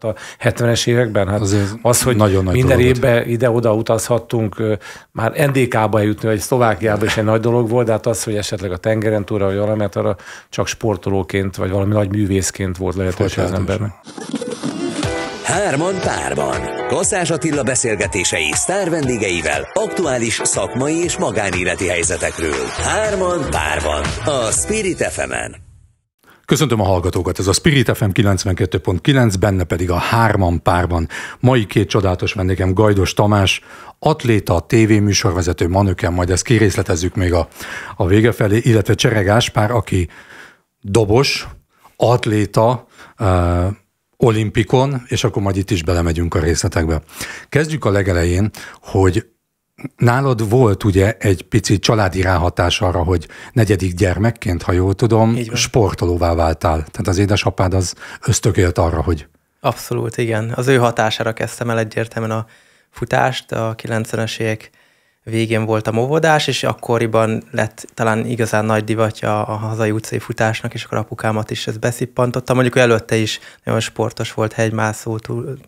a 70-es években. Hát Azért az, hogy nagyon nagy minden dolog évben ide-oda utazhattunk, már NDK-ba jutni, vagy Szlovákiába is egy nagy dolog volt, de hát az, hogy esetleg a tengeren túra, vagy valamit, hát arra csak sportolóként, vagy valami nagy művészként volt lehetőség az embernek. Hárman párban. Kosszás Attila beszélgetései sztár vendégeivel aktuális szakmai és magánéleti helyzetekről. Hárman párban. A Spirit fm -en. Köszöntöm a hallgatókat, ez a Spirit FM 92.9, benne pedig a hárman párban. Mai két csodálatos vendégem Gajdos Tamás, atléta, tévéműsorvezető, manöken, majd ezt kirészletezzük még a, a vége felé, illetve Csereg Áspár, aki dobos, atléta, uh, olimpikon, és akkor majd itt is belemegyünk a részletekbe. Kezdjük a legelején, hogy Nálad volt ugye egy pici családi ráhatás arra, hogy negyedik gyermekként, ha jól tudom, sportolóvá váltál. Tehát az édesapád az ösztökélt arra, hogy... Abszolút, igen. Az ő hatására kezdtem el egyértelműen a futást a 90-es évek végén voltam óvodás, és akkoriban lett talán igazán nagy divatja a hazai utcai futásnak, és akkor apukámat is ez beszippantotta. Mondjuk előtte is nagyon sportos volt, hegymászó,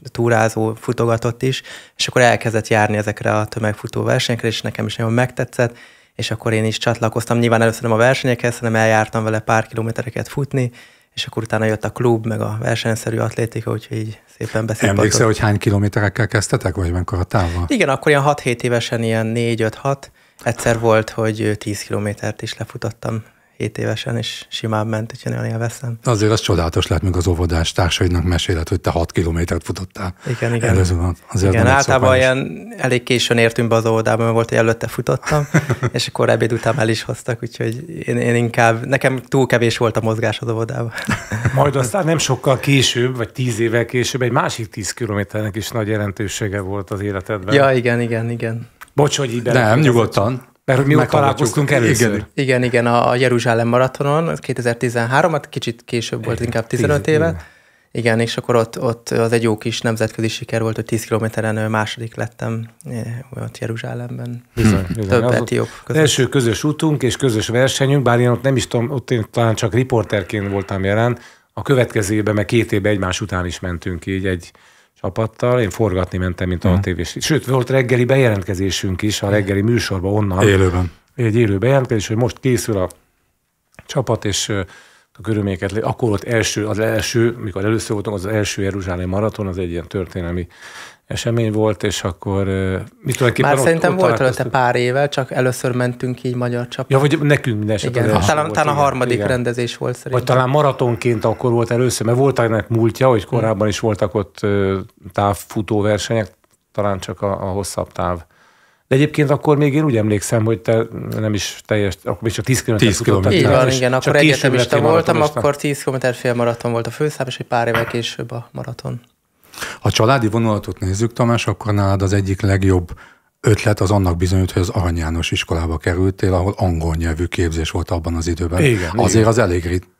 túrázó, futogatott is, és akkor elkezdett járni ezekre a tömegfutó versenyekre, és nekem is nagyon megtetszett, és akkor én is csatlakoztam. Nyilván először nem a versenyekhez, hanem eljártam vele pár kilométereket futni, és akkor utána jött a klub, meg a versenyszerű atlétika, úgyhogy így szépen beszéltem. Emlékszel, hogy hány kilométerekkel kezdtetek, vagy mekkora távol? Igen, akkor ilyen 6-7 évesen ilyen 4-5-6. Egyszer volt, hogy 10 kilométert is lefutottam 7 évesen, és simább ment, úgyhogy nagyon élveztem. Azért az csodálatos lehet még az óvodás társaidnak mesélet, hogy te 6 kilométert futottál. Igen, igen. Előzően. Azért igen, általában ilyen elég későn értünk be az óvodába, mert volt, hogy előtte futottam, és akkor ebéd után el is hoztak, úgyhogy én, én inkább, nekem túl kevés volt a mozgás az óvodában. Majd aztán nem sokkal később, vagy tíz évvel később egy másik 10 kilométernek is nagy jelentősége volt az életedben. Ja, igen, igen, igen. Bocs, hogy így Nem, nyugodtan. Mert mi ott találkoztunk először. Igen, igen, igen a Jeruzsálem maratonon, 2013, hát kicsit később volt, igen, inkább 15 10, éve. Igen. igen, és akkor ott, ott az egy jó kis nemzetközi siker volt, hogy 10 kilométeren második lettem eh, ott Jeruzsálemben. Bizony, bizony. Több etióp között. Első közös útunk és közös versenyünk, bár én ott nem is tudom, ott én talán csak riporterként voltam jelen, a következő évben, meg két évben egymás után is mentünk így egy csapattal, én forgatni mentem, mint a tévés. Sőt, volt reggeli bejelentkezésünk is, a reggeli műsorban onnan. Élőben. Egy élő bejelentkezés, hogy most készül a csapat, és a körülményeket, akkor volt első, az első, mikor először voltunk, az első Jeruzsálem maraton, az egy ilyen történelmi esemény volt, és akkor mit tulajdonképpen Már ott, szerintem ott volt előtte pár éve, csak először mentünk így magyar csapat. Ja, vagy nekünk minden esetben. Igen, talán, talán a harmadik igen. rendezés volt szerintem. Vagy talán maratonként akkor volt először, mert volt ennek múltja, hogy mm. korábban is voltak ott távfutó versenyek, talán csak a, a hosszabb táv. De egyébként akkor még én úgy emlékszem, hogy te nem is teljes, akkor még csak 10 km 10 km. Így van, igen, akkor egyetemista voltam, akkor 10 km maraton volt a főszám, és egy pár évvel később a maraton. Ha családi vonulatot nézzük, Tamás, akkor nálad az egyik legjobb ötlet az annak bizonyult, hogy az Arany János iskolába kerültél, ahol angol nyelvű képzés volt abban az időben. Igen, Azért igen. az elég rit-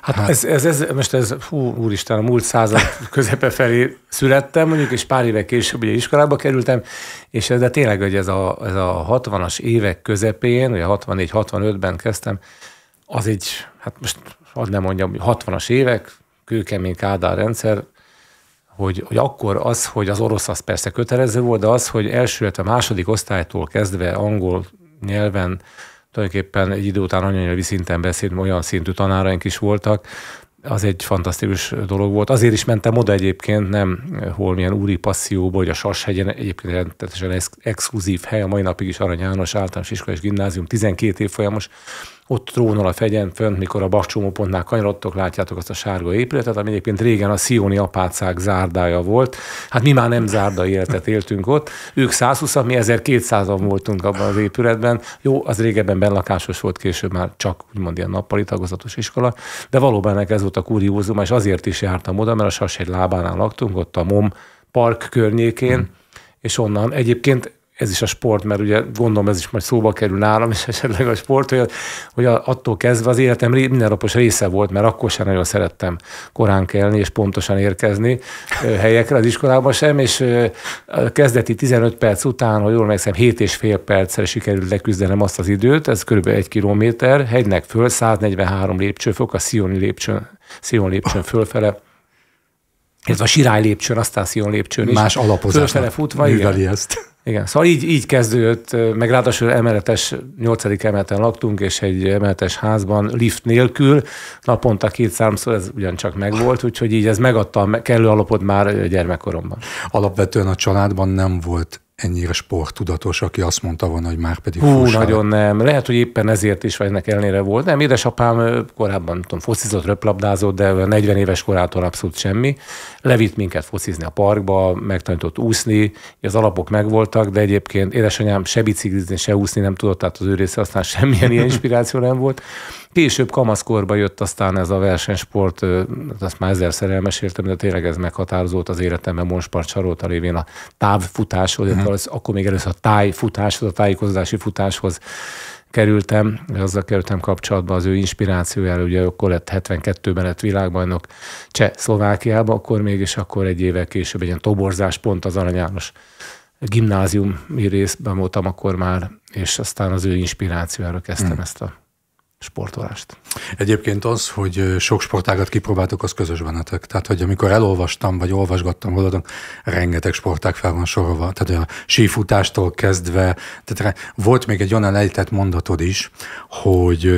Hát, hát ez, ez, ez, most ez, hú, úristen, a múlt század közepe felé születtem, mondjuk, és pár éve később ugye iskolába kerültem, és ez, de tényleg, hogy ez a, ez a 60-as évek közepén, ugye 64-65-ben kezdtem, az egy, hát most hadd nem mondjam, 60-as évek, kőkemény Kádár rendszer, hogy, hogy akkor az, hogy az orosz az persze kötelező volt, de az, hogy első, a második osztálytól kezdve angol nyelven tulajdonképpen egy idő után anyanyelvi szinten beszélt, olyan szintű tanáraink is voltak, az egy fantasztikus dolog volt. Azért is mentem oda egyébként, nem holmilyen úri passzióba, hogy a Sashegyen egyébként egy exkluzív hely, a mai napig is Arany János általános iskolás gimnázium, 12 évfolyamos ott trónol a fegyen fönt, mikor a bakcsomópontnál kanyarodtok, látjátok azt a sárga épületet, ami egyébként régen a szioni apácák zárdája volt. Hát mi már nem zárda életet éltünk ott. Ők 120 mi 1200-an voltunk abban az épületben. Jó, az régebben benlakásos volt, később már csak úgymond ilyen nappali tagozatos iskola, de valóban ennek ez volt a kuriózum, és azért is jártam oda, mert a egy lábánál laktunk, ott a MOM park környékén, hmm. és onnan egyébként ez is a sport, mert ugye gondolom ez is majd szóba kerül nálam, és esetleg a sport, hogy, hogy attól kezdve az életem minden napos része volt, mert akkor sem nagyon szerettem korán kelni és pontosan érkezni helyekre az iskolába sem, és a kezdeti 15 perc után, hogy jól megszem, 7 és fél percre sikerült leküzdenem azt az időt, ez körülbelül egy kilométer, hegynek föl, 143 lépcsőfok, a Sioni lépcsőn, sion lépcsőn fölfele, ez a Sirály lépcsőn, aztán Szion lépcsőn is. Más alapozásnak futva, műveli igen. ezt. Igen, szóval így, így kezdődött, meg ráadásul emeletes, nyolcadik emeleten laktunk, és egy emeletes házban lift nélkül, naponta két számszor ez ugyancsak megvolt, úgyhogy így ez megadta a kellő alapot már gyermekkoromban. Alapvetően a családban nem volt ennyire sporttudatos, aki azt mondta volna, hogy már pedig Hú, fussál. nagyon nem. Lehet, hogy éppen ezért is, vagy ennek ellenére volt. Nem, édesapám korábban, nem tudom, focizott, röplabdázott, de 40 éves korától abszolút semmi. Levitt minket focizni a parkba, megtanított úszni, az alapok megvoltak, de egyébként édesanyám se biciklizni, se úszni nem tudott, tehát az ő része aztán semmilyen ilyen inspiráció nem volt. Később kamaszkorba jött aztán ez a versenysport, azt már ezerszer elmeséltem, de tényleg ez meghatározott az életemben Monspart Csaróta lévén a távfutáshoz, mm. az, akkor még először a tájfutáshoz, a tájékozási futáshoz kerültem, azzal kerültem kapcsolatba az ő inspirációjára, ugye akkor lett 72-ben lett világbajnok cseh Szlovákiában, akkor még, és akkor egy évvel később egy ilyen toborzás pont az Arany János gimnáziumi részben voltam akkor már, és aztán az ő inspirációjára kezdtem hmm. ezt a sportolást. Egyébként az, hogy sok sportágat kipróbáltok, az közös bennetek. Tehát, hogy amikor elolvastam, vagy olvasgattam rólatok, rengeteg sportág fel van sorolva. Tehát a sífutástól kezdve, tehát volt még egy olyan ejtett mondatod is, hogy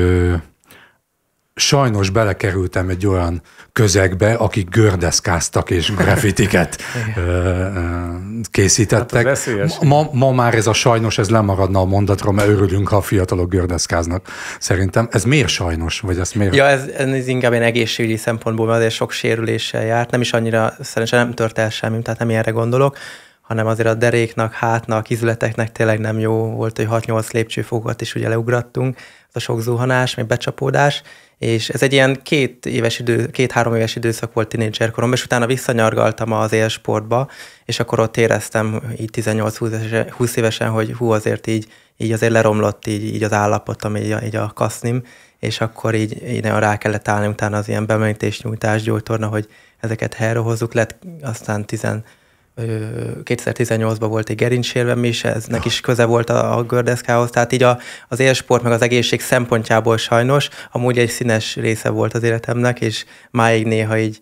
sajnos belekerültem egy olyan közegbe, akik gördeszkáztak és grafitiket készítettek. Hát ma, ma már ez a sajnos, ez lemaradna a mondatra, mert örülünk, ha a fiatalok gördeszkáznak. Szerintem ez miért sajnos? Vagy ez miért? Ja, ez, ez inkább egy egészségügyi szempontból, mert azért sok sérüléssel járt. Nem is annyira, szerintem nem tört el semmi, tehát nem ilyenre gondolok hanem azért a deréknak, hátnak, izületeknek tényleg nem jó volt, hogy 6-8 lépcsőfokat is ugye leugrattunk, az a sok zuhanás, még becsapódás, és ez egy ilyen két éves idő, két-három éves időszak volt tinédzserkoromban, és utána visszanyargaltam az élsportba, és akkor ott éreztem így 18-20 évesen, hogy hú, azért így, így azért leromlott így, így az állapotom, így, így a kasznim, és akkor így, így nagyon rá kellett állni utána az ilyen bemenítés nyújtás, gyógytorna, hogy ezeket helyrehozzuk, lett aztán 2018-ban volt egy gerincsérvem is, eznek is köze volt a, a gördeszkához, tehát így a, az élsport meg az egészség szempontjából sajnos amúgy egy színes része volt az életemnek, és máig néha így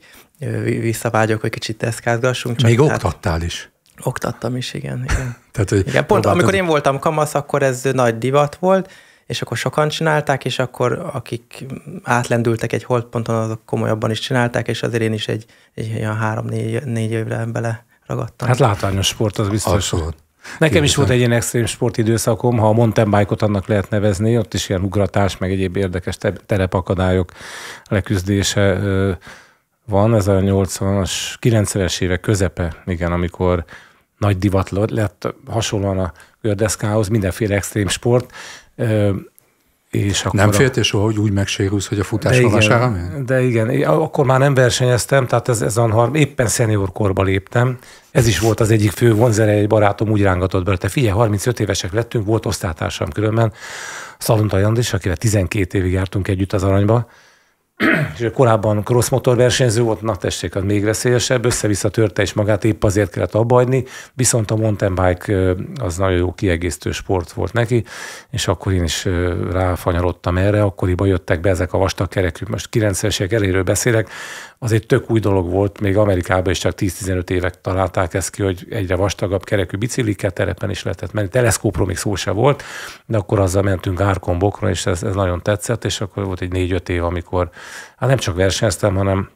visszavágyok, hogy kicsit deszkázgassunk. Csak Még tehát... oktattál is. Oktattam is, igen. igen. tehát, hogy igen pont amikor én voltam kamasz, akkor ez nagy divat volt, és akkor sokan csinálták, és akkor akik átlendültek egy holdponton, azok komolyabban is csinálták, és azért én is egy, egy olyan három-négy évre bele ragadtam. Hát látványos sport, az biztos. Abszolút. Nekem Kérdezem. is volt egy ilyen extrém sport időszakom, ha a mountain bike-ot annak lehet nevezni, ott is ilyen ugratás, meg egyéb érdekes terepakadályok leküzdése van. Ez a 80-as, 90-es évek közepe, igen, amikor nagy divat lett, hasonlóan a gördeszkához, mindenféle extrém sport és akkor nem féltél soha, hogy úgy megsérülsz, hogy a futás de igen, De igen, akkor már nem versenyeztem, tehát ez, ez a, éppen szenior korba léptem. Ez is volt az egyik fő vonzereje, egy barátom úgy rángatott bele, te figyelj, 35 évesek lettünk, volt osztálytársam különben, Szalunta Jandis, akivel 12 évig jártunk együtt az aranyba, és korábban cross motor versenyző volt, na tessék, az még veszélyesebb, össze-vissza törte is magát, épp azért kellett abbahagyni, viszont a mountain bike az nagyon jó kiegészítő sport volt neki, és akkor én is ráfanyarodtam erre, akkoriban jöttek be ezek a vastag kerekű, most 90-esek eléről beszélek, az egy tök új dolog volt, még Amerikában is csak 10-15 évek találták ezt ki, hogy egyre vastagabb kerekű bicikliket terepen is lehetett menni. Teleszkópról még szó se volt, de akkor azzal mentünk árkombokra, és ez, ez nagyon tetszett, és akkor volt egy 4-5 év, amikor hát nem csak versenyeztem, hanem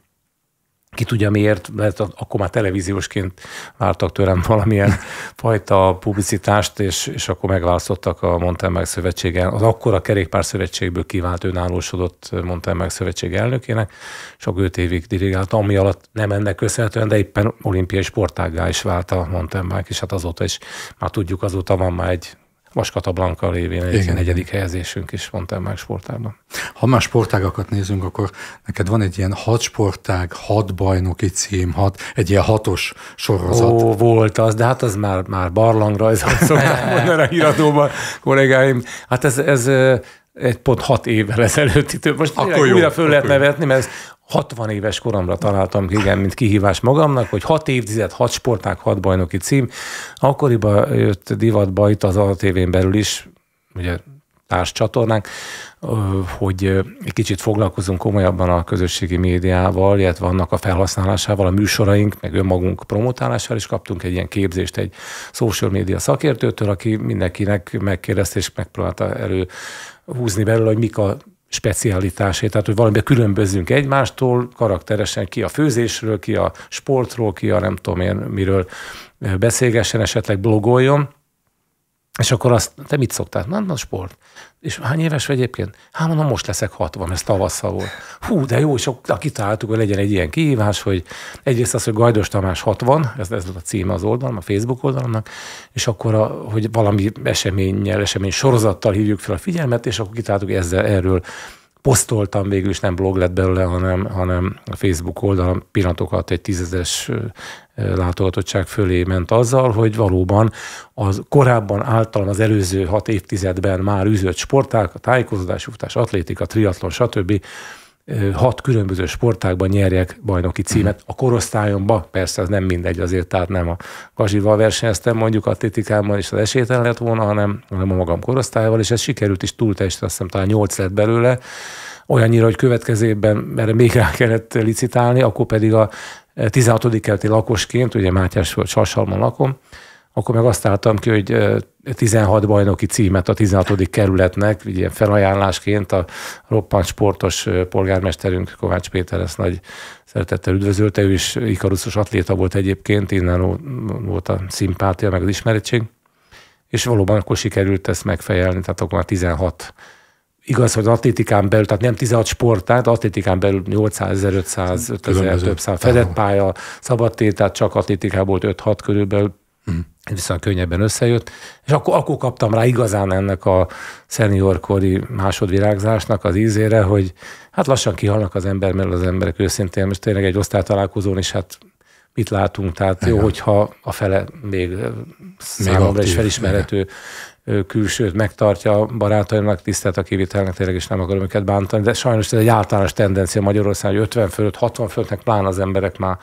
ki tudja miért, mert akkor már televíziósként vártak tőlem valamilyen fajta publicitást, és, és akkor megválasztottak a Montenberg Szövetségen, az akkor a Kerékpár Szövetségből kivált önállósodott Montenberg Szövetség elnökének, és akkor 5 évig dirigált ami alatt nem ennek köszönhetően, de éppen olimpiai sportággá is vált a Montenberg, és hát azóta is, már tudjuk, azóta van már egy most Katablanka lévén egy Igen. negyedik helyezésünk is van termák sportágban. Ha más sportágakat nézünk, akkor neked van egy ilyen hat sportág, hat bajnoki cím, hat, egy ilyen hatos sorozat. Ó, volt az, de hát az már, már barlangrajzot szokták szóval mondani a híradóban, kollégáim. Hát ez, ez egy pont hat évvel ezelőtt több. Most akkor jó, újra föl lehet nevetni, mert ez 60 éves koromra találtam, igen, mint kihívás magamnak, hogy 6 évtized, 6 sporták, 6 bajnoki cím. Akkoriban jött divatba itt az ATV-n belül is, ugye társ csatornánk, hogy egy kicsit foglalkozunk komolyabban a közösségi médiával, illetve annak a felhasználásával, a műsoraink, meg önmagunk promotálásával, is kaptunk egy ilyen képzést egy social média szakértőtől, aki mindenkinek megkérdezte és megpróbálta elő húzni belőle, hogy mik a Specialitásét, tehát hogy valamiben különbözünk egymástól, karakteresen ki a főzésről, ki a sportról, ki a nem tudom én miről beszélgessen, esetleg blogoljon, és akkor azt, te mit szoktál? Na, na sport. És hány éves vagy egyébként? Hát mondom, most leszek 60, ez tavasszal volt. Hú, de jó, és akkor kitaláltuk, hogy legyen egy ilyen kihívás, hogy egyrészt az, hogy Gajdos Tamás 60, ez, ez a címe az oldalon, a Facebook oldalnak, és akkor, a, hogy valami eseménnyel, esemény sorozattal hívjuk fel a figyelmet, és akkor kitaláltuk ezzel erről posztoltam végül is, nem blog lett belőle, hanem, hanem a Facebook oldalon pillanatokat egy tízezes látogatottság fölé ment azzal, hogy valóban az korábban általam az előző hat évtizedben már üzött sporták, a tájékozódás, futás, atlétika, triatlon, stb hat különböző sportágban nyerjek bajnoki címet. A korosztályomba, persze az nem mindegy azért, tehát nem a gazsival versenyeztem mondjuk atlétikában, és az esélytelen lett volna, hanem, hanem a magam korosztályával, és ez sikerült is túl azt hiszem talán 8 lett belőle, olyannyira, hogy következő évben erre még rá kellett licitálni, akkor pedig a 16. Eh, kerti lakosként, ugye Mátyás volt Sasalman lakom, akkor meg azt álltam ki, hogy 16 bajnoki címet a 16. kerületnek, ilyen felajánlásként a roppant sportos polgármesterünk Kovács Péter ezt nagy szeretettel üdvözölte, ő is ikaruszos atléta volt egyébként, innen volt a szimpátia, meg az ismeretség, és valóban akkor sikerült ezt megfejelni, tehát akkor már 16 igaz, hogy atlétikán belül, tehát nem 16 sportát, atlétikán belül 800 1500, 5000, több szám fedett pálya, szabadtér, tehát csak atlétikából 5-6 körülbelül Mm. viszont könnyebben összejött, és akkor, akkor kaptam rá igazán ennek a szeniorkori másodvirágzásnak az ízére, hogy hát lassan kihalnak az ember, mert az emberek őszintén most tényleg egy osztálytalálkozón is hát mit látunk, tehát Igen. jó, hogyha a fele még számomra aktív, is felismerhető. Igen külsőt megtartja barátaimnak, tisztelt a kivitelnek, tényleg is nem akarom őket bántani, de sajnos ez egy általános tendencia Magyarországon, hogy 50 fölött, 60 fölöttnek pláne az emberek már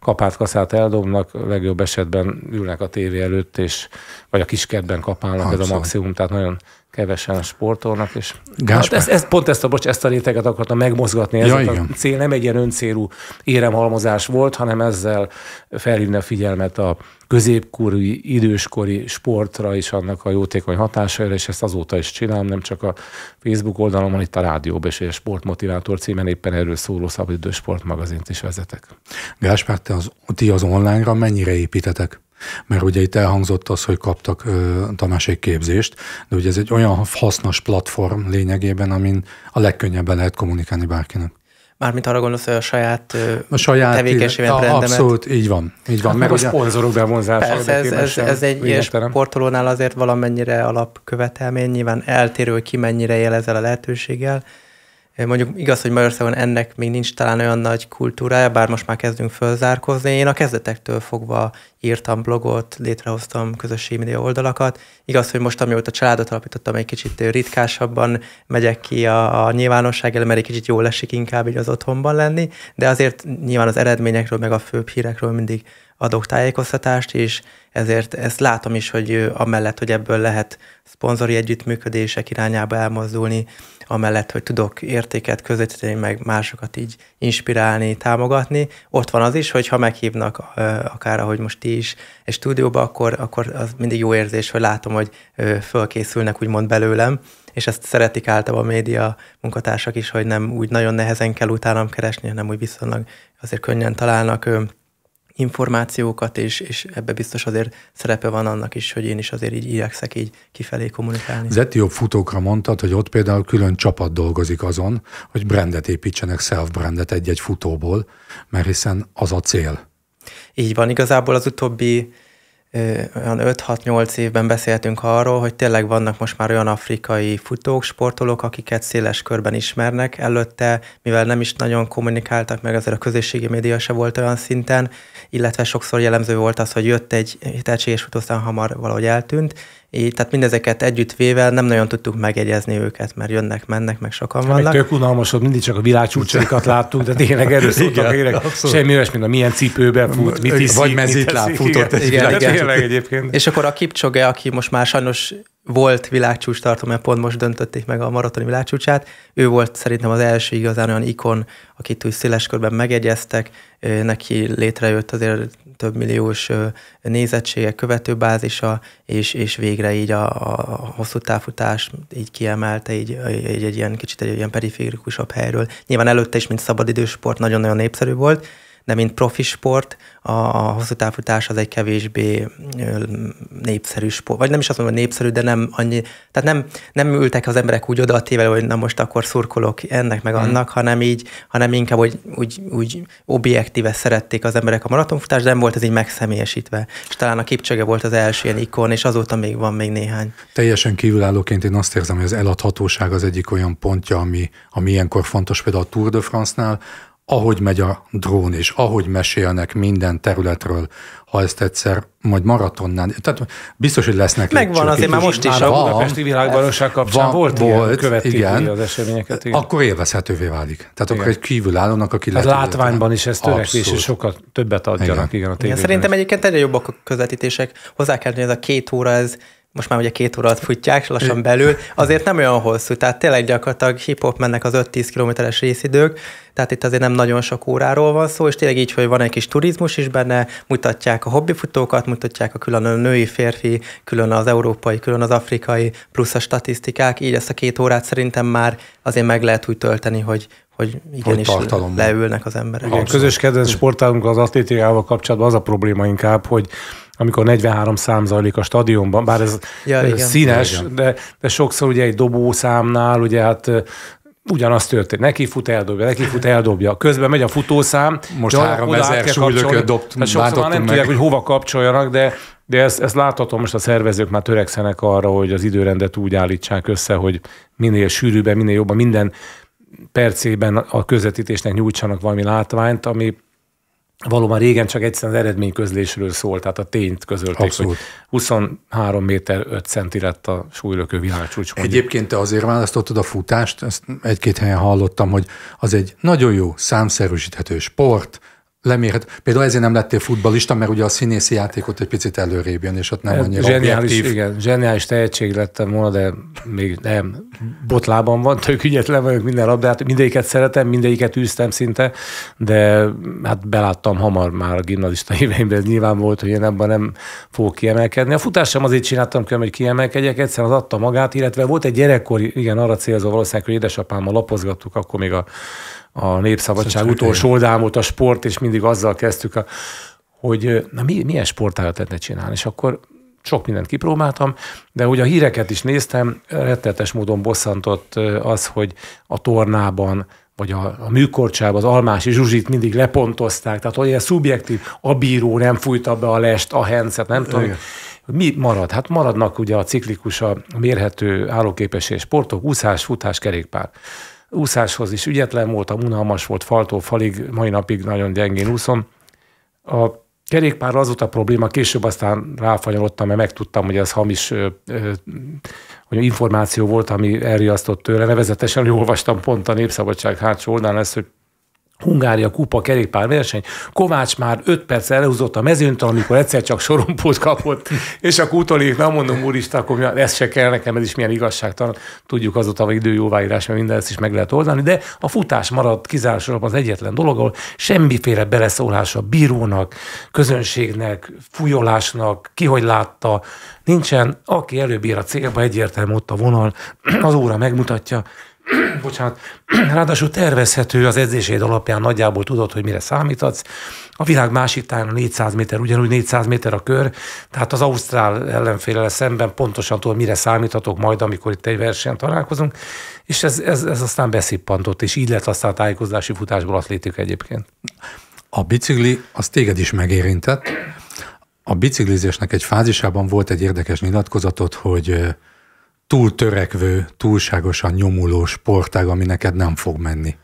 kapát kaszát eldobnak, legjobb esetben ülnek a tévé előtt, és, vagy a kiskedben kapálnak, Abszolút. ez a maximum, tehát nagyon kevesen sportolnak, és hát ez, ez, pont ezt a, bocs, ezt a réteget akartam megmozgatni. Ez ja, a cél nem egy ilyen öncélú éremhalmozás volt, hanem ezzel felhívni a figyelmet a középkori, időskori sportra és annak a jótékony hatására, és ezt azóta is csinálom, nem csak a Facebook oldalon, hanem itt a rádióban, és a sportmotivátor címen éppen erről szóló szabadidő sportmagazint is vezetek. Gáspár, te az, ti az online-ra mennyire építetek? Mert ugye itt elhangzott az, hogy kaptak ö, Tamásék képzést, de ugye ez egy olyan hasznos platform lényegében, amin a legkönnyebben lehet kommunikálni bárkinek. Mármint arra gondolsz, hogy a saját, a saját tevékenységben a, rendemet. Abszolút, így van. Így van. Hát meg, a sponsorok bevonzása. Persze, ez, ez, ez egy sportolónál azért valamennyire alapkövetelmény, nyilván eltérő, ki mennyire él ezzel a lehetőséggel, Mondjuk igaz, hogy Magyarországon ennek még nincs talán olyan nagy kultúrája, bár most már kezdünk fölzárkozni. Én a kezdetektől fogva írtam blogot, létrehoztam közösségi média oldalakat. Igaz, hogy most, amióta családot alapítottam, egy kicsit ritkásabban megyek ki a, a nyilvánosság elé, mert egy kicsit jól esik inkább így az otthonban lenni, de azért nyilván az eredményekről, meg a főbb hírekről mindig adok tájékoztatást, és ezért ezt látom is, hogy amellett, hogy ebből lehet szponzori együttműködések irányába elmozdulni, amellett, hogy tudok értéket közvetíteni, meg másokat így inspirálni, támogatni. Ott van az is, hogy ha meghívnak akár, ahogy most ti is egy stúdióba, akkor, akkor az mindig jó érzés, hogy látom, hogy fölkészülnek úgymond belőlem, és ezt szeretik általában a média munkatársak is, hogy nem úgy nagyon nehezen kell utánam keresni, hanem úgy viszonylag azért könnyen találnak információkat, és, és ebbe biztos azért szerepe van annak is, hogy én is azért így igyekszek így kifelé kommunikálni. Az etióp futókra mondtad, hogy ott például külön csapat dolgozik azon, hogy brandet építsenek, self-brandet egy-egy futóból, mert hiszen az a cél. Így van, igazából az utóbbi olyan 5-6-8 évben beszéltünk arról, hogy tényleg vannak most már olyan afrikai futók, sportolók, akiket széles körben ismernek. Előtte, mivel nem is nagyon kommunikáltak meg, azért a közösségi média se volt olyan szinten, illetve sokszor jellemző volt az, hogy jött egy tehetséges futó, aztán hamar valahogy eltűnt, így, tehát mindezeket együttvével nem nagyon tudtuk megjegyezni őket, mert jönnek, mennek, meg sokan Te hát, vannak. Tök unalmas, hogy mindig csak a világcsúcsaikat láttuk, de tényleg erről szóltak érek. Semmi olyas, mint a milyen cipőben fut, mit iszik, Vagy mezitláb futott. Igen, igen, igen. egyébként. És akkor a Kipcsoge, aki most már sajnos volt világcsúcs tartom, pont most döntötték meg a maratoni világcsúcsát. Ő volt szerintem az első igazán olyan ikon, akit úgy széles körben megegyeztek, neki létrejött azért több milliós nézettsége, követőbázisa, és, és végre így a, a hosszú távfutás így kiemelte, így, így egy ilyen kicsit egy ilyen periférikusabb helyről. Nyilván előtte is, mint szabadidősport, nagyon-nagyon népszerű volt, de mint profi sport a, a hosszú távfutás az egy kevésbé népszerű sport, vagy nem is azt mondom, hogy népszerű, de nem annyi, tehát nem, nem ültek az emberek úgy oda a tével, hogy na most akkor szurkolok ennek meg mhm. annak, hmm. hanem így, hanem inkább hogy úgy, úgy objektíve szerették az emberek a maratonfutást, de nem volt ez így megszemélyesítve. És talán a Kipcsöge volt az első ilyen ikon, és azóta még van még néhány. Teljesen kívülállóként én azt érzem, hogy az eladhatóság az egyik olyan pontja, ami, ami ilyenkor fontos például a Tour de France-nál, ahogy megy a drón, és ahogy mesélnek minden területről, ha ezt egyszer majd maratonnál, tehát biztos, hogy lesznek Megvan azért mert most is a budapesti világbajnokság kapcsán van, volt, volt követi igen, az eseményeket. Igen. Akkor élvezhetővé válik. Tehát igen. akkor egy kívülállónak, aki hát lehet. látványban is ez törekvés, és sokkal többet adjanak igen. igen a igen, Szerintem egyébként egyre jobbak a közvetítések. Hozzá kell, hogy ez a két óra, ez most már ugye két órát futják, lassan belül, azért nem olyan hosszú, tehát tényleg gyakorlatilag hip-hop mennek az 5-10 kilométeres részidők, tehát itt azért nem nagyon sok óráról van szó, és tényleg így, hogy van egy kis turizmus is benne, mutatják a hobbifutókat, mutatják a külön a női, férfi, külön az európai, külön az afrikai, plusz a statisztikák, így ezt a két órát szerintem már azért meg lehet úgy tölteni, hogy, hogy igenis hogy leülnek az emberek. A közös kedvenc sportálunk az atlétikával kapcsolatban az a probléma inkább, hogy amikor 43 szám zajlik a stadionban, bár ez ja, igen. színes, ja, igen. De, de sokszor ugye egy dobó számnál, ugye hát ugyanaz történt. Neki fut, eldobja, neki fut, eldobja. Közben megy a futószám. Most ezer súlylököt dobt, hát sokszor nem meg. tudják, hogy hova kapcsoljanak, de, de ezt, ezt láthatom, most a szervezők már törekszenek arra, hogy az időrendet úgy állítsák össze, hogy minél sűrűbben, minél jobban minden percében a közvetítésnek nyújtsanak valami látványt, ami valóban régen csak egyszerűen az eredményközlésről szólt, tehát a tényt közölték, Abszolút. hogy 23 méter 5 centi lett a súlylökő világcsúcs. Mondjuk. Egyébként te azért választottad a futást, ezt egy-két helyen hallottam, hogy az egy nagyon jó számszerűsíthető sport, lemérhet. Például ezért nem lettél futbalista, mert ugye a színészi játékot egy picit előrébb jön, és ott nem annyira zseniális, objektív. Igen, zseniális tehetség lettem volna, de még nem, botlában van, tök ügyetlen vagyok minden labdát, mindegyiket szeretem, mindegyiket űztem szinte, de hát beláttam hamar már a gimnazista éveimben, nyilván volt, hogy én ebben nem fogok kiemelkedni. A futásom azért csináltam külön, hogy kiemelkedjek, egyszerűen az adta magát, illetve volt egy gyerekkori, igen, arra célzó valószínűleg, hogy édesapámmal lapozgattuk, akkor még a a Népszabadság szóval utolsó oldalmot, a sport, és mindig azzal kezdtük, a, hogy na mi, milyen sportágat lehetne csinálni, és akkor sok mindent kipróbáltam, de hogy a híreket is néztem, rettetes módon bosszantott az, hogy a tornában vagy a, a műkorcsában az Almási Zsuzsit mindig lepontozták, tehát olyan szubjektív, a bíró nem fújta be a lest, a hencet, nem tudom. Igen. Mi marad? Hát maradnak ugye a ciklikus, a mérhető állóképesség sportok, úszás, futás, kerékpár úszáshoz is ügyetlen voltam, unalmas volt faltól falig, mai napig nagyon gyengén úszom. A kerékpár az volt a probléma, később aztán ráfanyolottam, mert megtudtam, hogy ez hamis ö, ö, hogy információ volt, ami elriasztott tőle. Nevezetesen, hogy olvastam pont a Népszabadság hátsó oldalán ezt, hogy Hungária kupa kerékpárverseny. Kovács már öt perc elhúzott a mezőnt, amikor egyszer csak sorompót kapott, és a kútolék, nem mondom, úristen, akkor ez se kell nekem, ez is milyen igazságtalan. Tudjuk azóta, hogy időjóváírás, mert minden ezt is meg lehet oldani, de a futás maradt kizárólag az egyetlen dolog, ahol semmiféle beleszólás a bírónak, közönségnek, fújolásnak, ki hogy látta, nincsen, aki előbb ér a célba, egyértelmű ott a vonal, az óra megmutatja, bocsánat, ráadásul tervezhető az edzésed alapján nagyjából tudod, hogy mire számítasz. A világ másik táján 400 méter, ugyanúgy 400 méter a kör, tehát az Ausztrál ellenfélele szemben pontosan tudod, mire számíthatok majd, amikor itt egy versenyen találkozunk, és ez, ez, ez aztán beszippantott, és így lett aztán tájékozási futásból atlétik egyébként. A bicikli az téged is megérintett. A biciklizésnek egy fázisában volt egy érdekes nyilatkozatot, hogy túl törekvő, túlságosan nyomuló sportág, ami neked nem fog menni.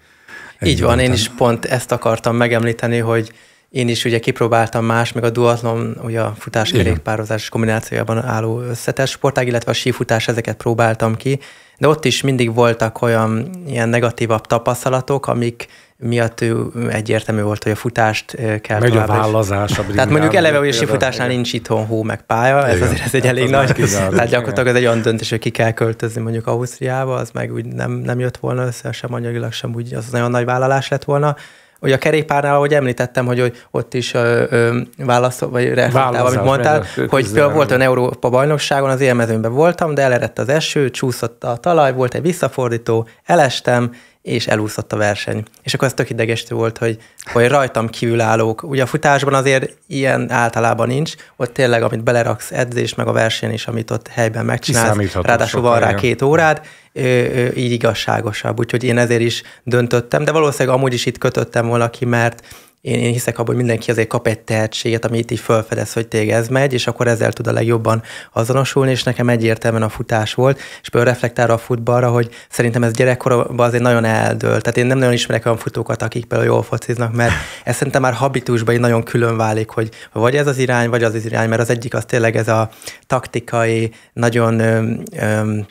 Egy Így van, én is pont ezt akartam megemlíteni, hogy én is ugye kipróbáltam más, meg a duatlon, ugye a futás kerékpározás kombinációjában álló összetett sportág, illetve a sífutás, ezeket próbáltam ki, de ott is mindig voltak olyan ilyen negatívabb tapasztalatok, amik miatt ő egyértelmű volt, hogy a futást kell Megy tovább. a vállazás. A tehát mondjuk eleve olyasmi futásnál igen. nincs itthon hó meg pálya, ez igen. azért ez egy hát elég az nagy. Kizáros, tehát gyakorlatilag ez egy olyan döntés, hogy ki kell költözni mondjuk Ausztriába, az meg úgy nem, nem jött volna össze, sem anyagilag, sem úgy, az nagyon nagy vállalás lett volna. Ugye a kerékpárnál, ahogy említettem, hogy ott is ö, vagy reflektálva, amit mondtál, hogy például volt olyan Európa bajnokságon, az élmezőnben voltam, de elerett az eső, csúszott a talaj, volt egy visszafordító, elestem, és elúszott a verseny. És akkor ez tök idegesítő volt, hogy, hogy rajtam kívülállók. Ugye a futásban azért ilyen általában nincs, ott tényleg, amit beleraksz edzés, meg a verseny is, amit ott helyben megcsinálsz, ráadásul van rá két órád, így igazságosabb. Úgyhogy én ezért is döntöttem, de valószínűleg amúgy is itt kötöttem volna ki, mert én, én hiszek abban, hogy mindenki azért kap egy tehetséget, amit így felfedez, hogy téged ez megy, és akkor ezzel tud a legjobban azonosulni, és nekem egyértelműen a futás volt, és például reflektál a futballra, hogy szerintem ez gyerekkoromban azért nagyon eldőlt. Tehát én nem nagyon ismerek olyan futókat, akik például jól fociznak, mert ez szerintem már habitusban így nagyon külön válik, hogy vagy ez az irány, vagy az az irány, mert az egyik az tényleg ez a taktikai, nagyon öm, öm,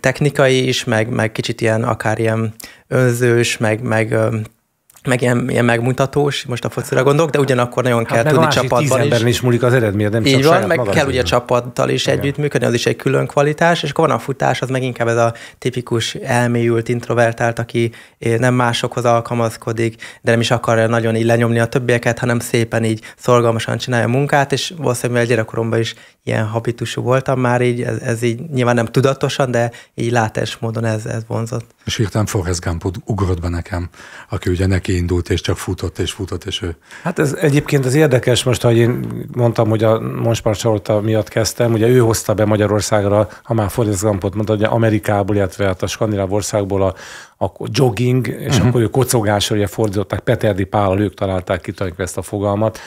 technikai is, meg, meg kicsit ilyen akár ilyen önzős, meg, meg meg ilyen, ilyen megmutatós, most a focira gondolok, de ugyanakkor nagyon hát kell meg tudni csapatban is. is múlik az eredmény, nem Így csak van, meg kell ugye csapattal is együttműködni, az is egy külön kvalitás, és akkor van a futás, az meg inkább ez a tipikus elmélyült introvertált, aki eh, nem másokhoz alkalmazkodik, de nem is akar nagyon így lenyomni a többieket, hanem szépen így szorgalmasan csinálja a munkát, és valószínűleg gyerekkoromban is ilyen habitusú voltam már így, ez, ez így nyilván nem tudatosan, de így látás módon ez, ez vonzott. És hirtelen Forrest Gump ugrott be nekem, aki ugye neki indult, és csak futott, és futott, és ő... Hát ez egyébként az érdekes most, hogy én mondtam, hogy a Monspart Sarolta miatt kezdtem, ugye ő hozta be Magyarországra, ha már Forrest Gumpot mondta, hogy Amerikából, illetve hát a skandináv országból a, a jogging, és uh-huh. akkor ő kocogásra ugye fordították, Peterdi Pállal ők találták ki ezt a fogalmat,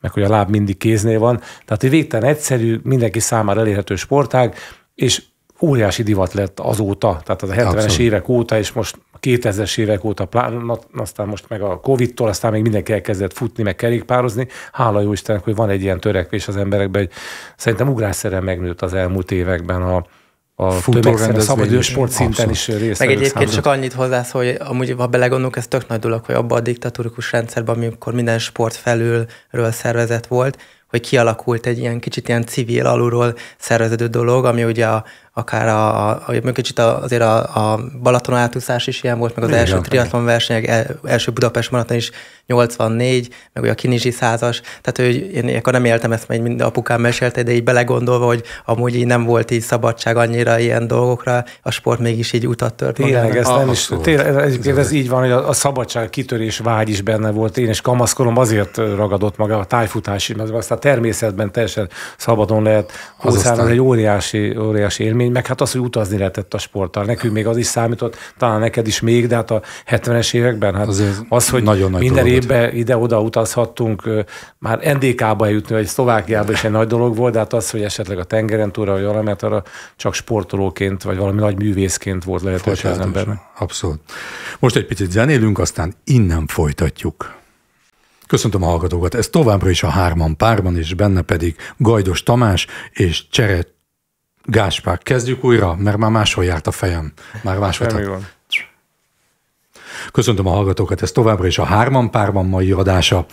meg hogy a láb mindig kéznél van. Tehát egy végtelen egyszerű, mindenki számára elérhető sportág, és óriási divat lett azóta, tehát az a 70-es évek óta, és most a 2000-es évek óta, plán, aztán most meg a Covid-tól, aztán még mindenki elkezdett futni, meg kerékpározni. Hála jó Istennek, hogy van egy ilyen törekvés az emberekben, hogy szerintem ugrásszerűen megnőtt az elmúlt években a, a tömegszerű szabadidős sport szinten is részt Meg egyébként csak annyit hozzász, hogy amúgy, ha belegondolunk, ez tök nagy dolog, hogy abban a diktatúrikus rendszerben, amikor minden sport felülről szervezett volt, hogy kialakult egy ilyen kicsit ilyen civil alulról szerveződő dolog, ami ugye a, akár a, a, a kicsit azért a, a Balaton átúszás is ilyen volt, meg az Igen, első triatlon versenyek, el, első Budapest maraton is 84, meg ugye a Kinizsi százas, tehát hogy én akkor nem éltem ezt, mert mind apukám mesélte, de így belegondolva, hogy amúgy így nem volt így szabadság annyira ilyen dolgokra, a sport mégis így utat tört Tényleg, ez nem is, tényleg, ez, ez így van, hogy a, a szabadság kitörés vágy is benne volt, én és kamaszkolom, azért ragadott maga a tájfutás is, mert aztán természetben teljesen szabadon lehet, az, az egy óriási, óriási élmény, élmény, meg hát az, hogy utazni lehetett a sporttal. Nekünk még az is számított, talán neked is még, de hát a 70-es években, hát az, az, hogy nagyon nagy minden dolog. évben ide-oda utazhattunk, már NDK-ba jutni, vagy Szlovákiába is egy nagy dolog volt, de hát az, hogy esetleg a tengeren túra, vagy mert hát arra csak sportolóként, vagy valami nagy művészként volt lehetőség az embernek. Abszolút. Most egy picit zenélünk, aztán innen folytatjuk. Köszöntöm a hallgatókat, ez továbbra is a hárman párban, és benne pedig Gajdos Tamás és Cseret Gáspár, kezdjük újra, mert már máshol járt a fejem. Már máshol Semmi van. Köszöntöm a hallgatókat, ez továbbra is a Hárman Párban mai adása,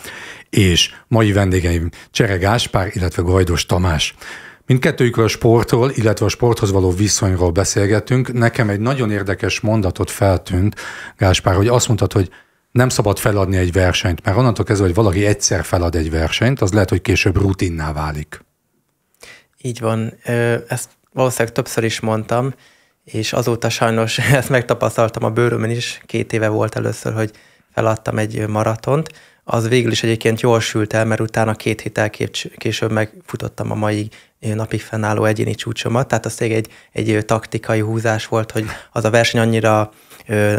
és mai vendégeim Csere Gáspár, illetve Gajdos Tamás. Mindkettőjükről a sportról, illetve a sporthoz való viszonyról beszélgetünk. Nekem egy nagyon érdekes mondatot feltűnt, Gáspár, hogy azt mondtad, hogy nem szabad feladni egy versenyt, mert onnantól kezdve, hogy valaki egyszer felad egy versenyt, az lehet, hogy később rutinná válik. Így van. Ezt valószínűleg többször is mondtam, és azóta sajnos ezt megtapasztaltam a bőrömön is, két éve volt először, hogy feladtam egy maratont, az végül is egyébként jól sült el, mert utána két héttel később megfutottam a mai napig fennálló egyéni csúcsomat, tehát az egy, egy taktikai húzás volt, hogy az a verseny annyira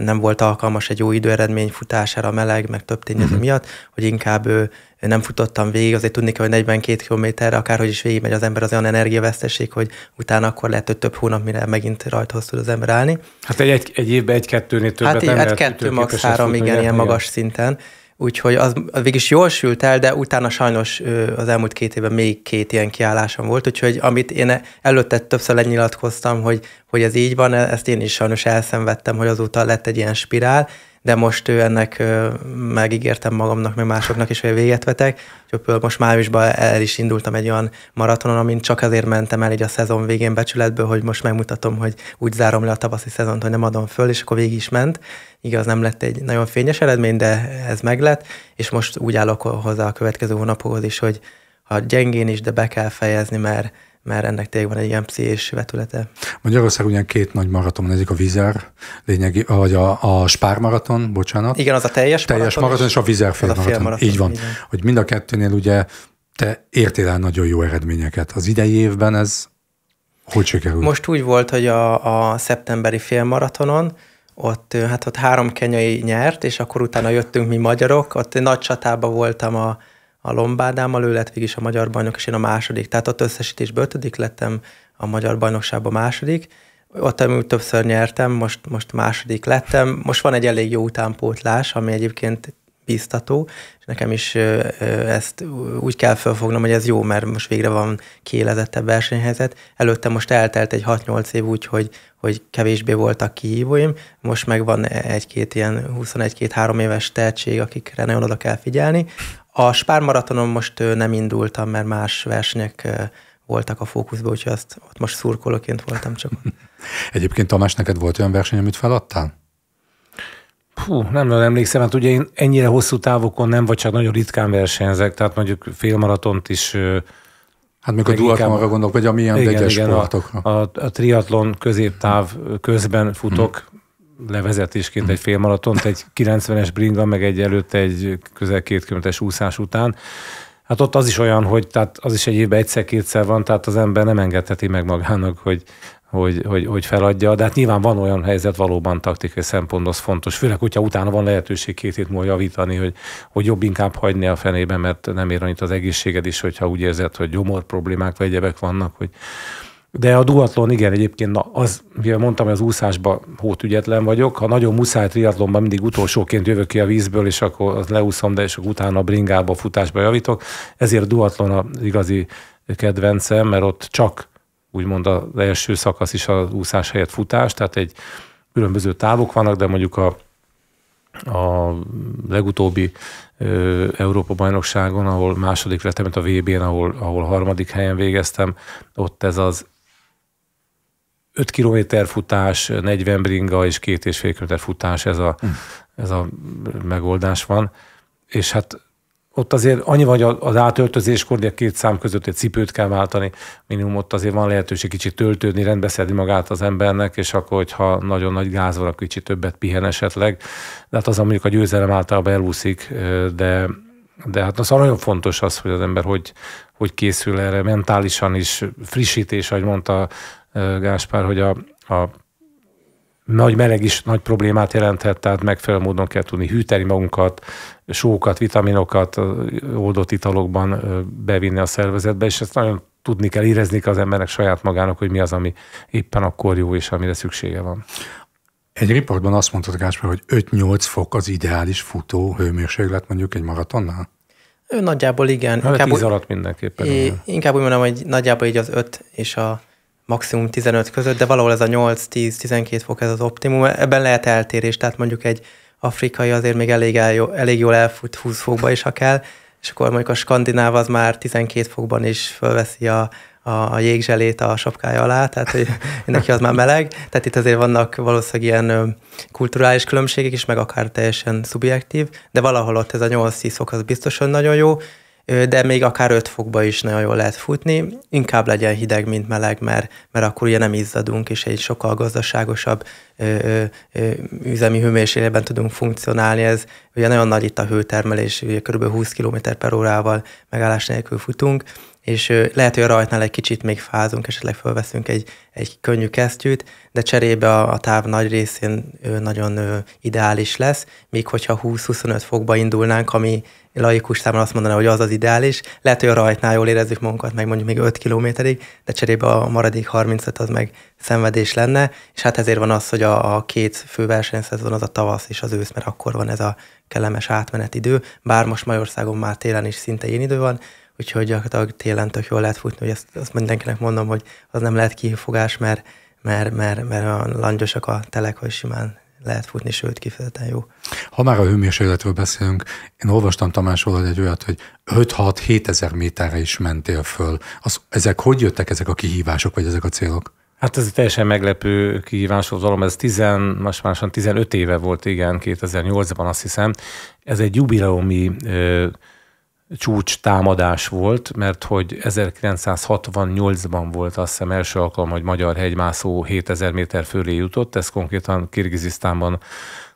nem volt alkalmas egy jó időeredmény futására, meleg, meg több tényező uh-huh. Mhm. miatt, hogy inkább nem futottam végig, azért tudni kell, hogy 42 kilométerre, akárhogy is végig megy az ember, az olyan energiavesztesség, hogy utána akkor lehet, hogy több hónap, mire megint rajthoz tud az ember állni. Hát egy, egy, egy évben egy-kettőnél többet hát, nem hát kettő max három, igen, ilyen magas szinten. Úgyhogy az, az végig is jól sült el, de utána sajnos az elmúlt két évben még két ilyen kiállásom volt, úgyhogy amit én előtte többször lenyilatkoztam, hogy, hogy ez így van, e, ezt én is sajnos elszenvedtem, hogy azóta lett egy ilyen spirál, de most ő ennek megígértem magamnak, meg másoknak is, hogy véget vetek. Úgyhogy most májusban el is indultam egy olyan maratonon, amin csak azért mentem el így a szezon végén becsületből, hogy most megmutatom, hogy úgy zárom le a tavaszi szezont, hogy nem adom föl, és akkor végig is ment. Igaz, nem lett egy nagyon fényes eredmény, de ez meglett, és most úgy állok hozzá a következő hónapokhoz, is, hogy ha gyengén is, de be kell fejezni, mert mert ennek tényleg van egy ilyen pszichés vetülete. Magyarország ugyan két nagy maraton, egyik a Vizer, lényegi, vagy a, a Spár maraton, bocsánat. Igen, az a teljes, teljes maraton, maraton és a Vizer fél, maraton. fél maraton. Így van. Igen. Hogy mind a kettőnél ugye te értél el nagyon jó eredményeket. Az idei évben ez hogy sikerült? Most úgy volt, hogy a, a szeptemberi félmaratonon ott, hát ott három kenyai nyert, és akkor utána jöttünk mi magyarok, ott nagy csatában voltam a, a lombádám ő lett végig is a magyar bajnok, és én a második. Tehát ott összesítésből ötödik lettem, a magyar bajnokságban második. Ott amúgy többször nyertem, most, most második lettem. Most van egy elég jó utánpótlás, ami egyébként biztató, és nekem is ezt úgy kell felfognom, hogy ez jó, mert most végre van kiélezettebb versenyhelyzet. Előtte most eltelt egy 6-8 év úgy, hogy, hogy kevésbé voltak kihívóim, most meg van egy-két ilyen 21 23 éves tehetség, akikre nagyon oda kell figyelni. A spármaratonon most nem indultam, mert más versenyek voltak a fókuszban, úgyhogy azt ott most szurkolóként voltam csak. Egyébként Tamás, neked volt olyan verseny, amit feladtál? Hú, nem nagyon emlékszem, mert hát ugye én ennyire hosszú távokon nem, vagy csak nagyon ritkán versenyzek, tehát mondjuk félmaratont is Hát mikor duatlonra gondolok, vagy amilyen igen, vegyes igen, sportokra. A, a, a triatlon középtáv közben futok, levezetésként egy félmaratont, egy 90-es bringa, meg egy előtte egy közel két kilométeres úszás után. Hát ott az is olyan, hogy tehát az is egy évben egyszer-kétszer van, tehát az ember nem engedheti meg magának, hogy, hogy, hogy, hogy feladja, de hát nyilván van olyan helyzet valóban taktikai szempontból az fontos, főleg, hogyha utána van lehetőség két hét múlva javítani, hogy, hogy jobb inkább hagyni a fenébe, mert nem ér annyit az egészséged is, hogyha úgy érzed, hogy gyomor problémák vagy egyebek vannak, hogy, de a duatlon igen, egyébként na, az, mivel mondtam, hogy az úszásban hótügyetlen vagyok, ha nagyon muszáj triatlonban mindig utolsóként jövök ki a vízből, és akkor az leúszom, de és akkor utána a bringába, a futásba javítok, ezért a duatlon az igazi kedvencem, mert ott csak úgymond az első szakasz is az úszás helyett futás, tehát egy különböző távok vannak, de mondjuk a, a legutóbbi Európa-bajnokságon, ahol második lettem, a VB-n, ahol, ahol harmadik helyen végeztem, ott ez az 5 km futás, 40 bringa és 2,5 km futás, ez a, hm. ez a megoldás van. És hát ott azért annyi vagy az átöltözéskor, de a két szám között egy cipőt kell váltani, minimum ott azért van lehetőség kicsit töltődni, rendbeszedni magát az embernek, és akkor, hogyha nagyon nagy gáz van, akkor kicsit többet pihen esetleg. De hát az, amikor a győzelem általában elúszik, de de hát az nagyon fontos az, hogy az ember hogy, hogy készül erre mentálisan is, frissítés, ahogy mondta Gáspár, hogy a, a nagy meleg is nagy problémát jelenthet, tehát megfelelő módon kell tudni hűteni magunkat, sókat, vitaminokat oldott italokban bevinni a szervezetbe, és ezt nagyon tudni kell, érezni kell az embernek saját magának, hogy mi az, ami éppen akkor jó, és amire szüksége van. Egy riportban azt mondtad, Gáspár, hogy 5-8 fok az ideális futó hőmérséklet mondjuk egy maratonnál? Ő nagyjából igen. Hát inkább 10 alatt mindenképpen. É, igen. Inkább úgy mondom, hogy nagyjából így az 5 és a maximum 15 között, de valahol ez a 8-10-12 fok ez az optimum. Ebben lehet eltérés, tehát mondjuk egy afrikai azért még elég, el, elég jól elfut 20 fokba is, ha kell, és akkor mondjuk a skandináv az már 12 fokban is fölveszi a, a jégzselét a sapkája alá, tehát hogy neki az már meleg. Tehát itt azért vannak valószínűleg ilyen kulturális különbségek is, meg akár teljesen szubjektív, de valahol ott ez a 8-10 fok az biztosan nagyon jó, de még akár 5 fokba is nagyon jól lehet futni. Inkább legyen hideg, mint meleg, mert, mert akkor ugye nem izzadunk, és egy sokkal gazdaságosabb ö, ö, üzemi hőmérsékletben tudunk funkcionálni. Ez ugye nagyon nagy itt a hőtermelés, ugye kb. 20 km per órával megállás nélkül futunk, és lehet, hogy a rajtnál egy kicsit még fázunk, esetleg felveszünk egy, egy könnyű kesztyűt, de cserébe a, a táv nagy részén nagyon ideális lesz, míg hogyha 20-25 fokba indulnánk, ami laikus számára azt mondaná, hogy az az ideális, lehet, hogy a rajtnál jól érezzük magunkat, meg mondjuk még 5 kilométerig, de cserébe a maradék 35 az meg szenvedés lenne, és hát ezért van az, hogy a, a két fő versenyszezon az a tavasz és az ősz, mert akkor van ez a kellemes átmenetidő, bár most Magyarországon már télen is szinte ilyen idő van, úgyhogy gyakorlatilag télen tök jól lehet futni, hogy ezt, azt mindenkinek mondom, hogy az nem lehet kifogás, mert, mert, mert, mert a langyosak a telek, hogy simán lehet futni, sőt, kifejezetten jó. Ha már a hőmérsékletről beszélünk, én olvastam Tamásról egy olyat, hogy 5-6-7 ezer méterre is mentél föl. Az, ezek hogy jöttek, ezek a kihívások, vagy ezek a célok? Hát ez teljesen meglepő kihívás volt valami, ez 10, most már 15 éve volt, igen, 2008-ban azt hiszem. Ez egy jubileumi ö- csúcs támadás volt, mert hogy 1968-ban volt azt hiszem első alkalom, hogy magyar hegymászó 7000 méter fölé jutott, ez konkrétan Kirgizisztánban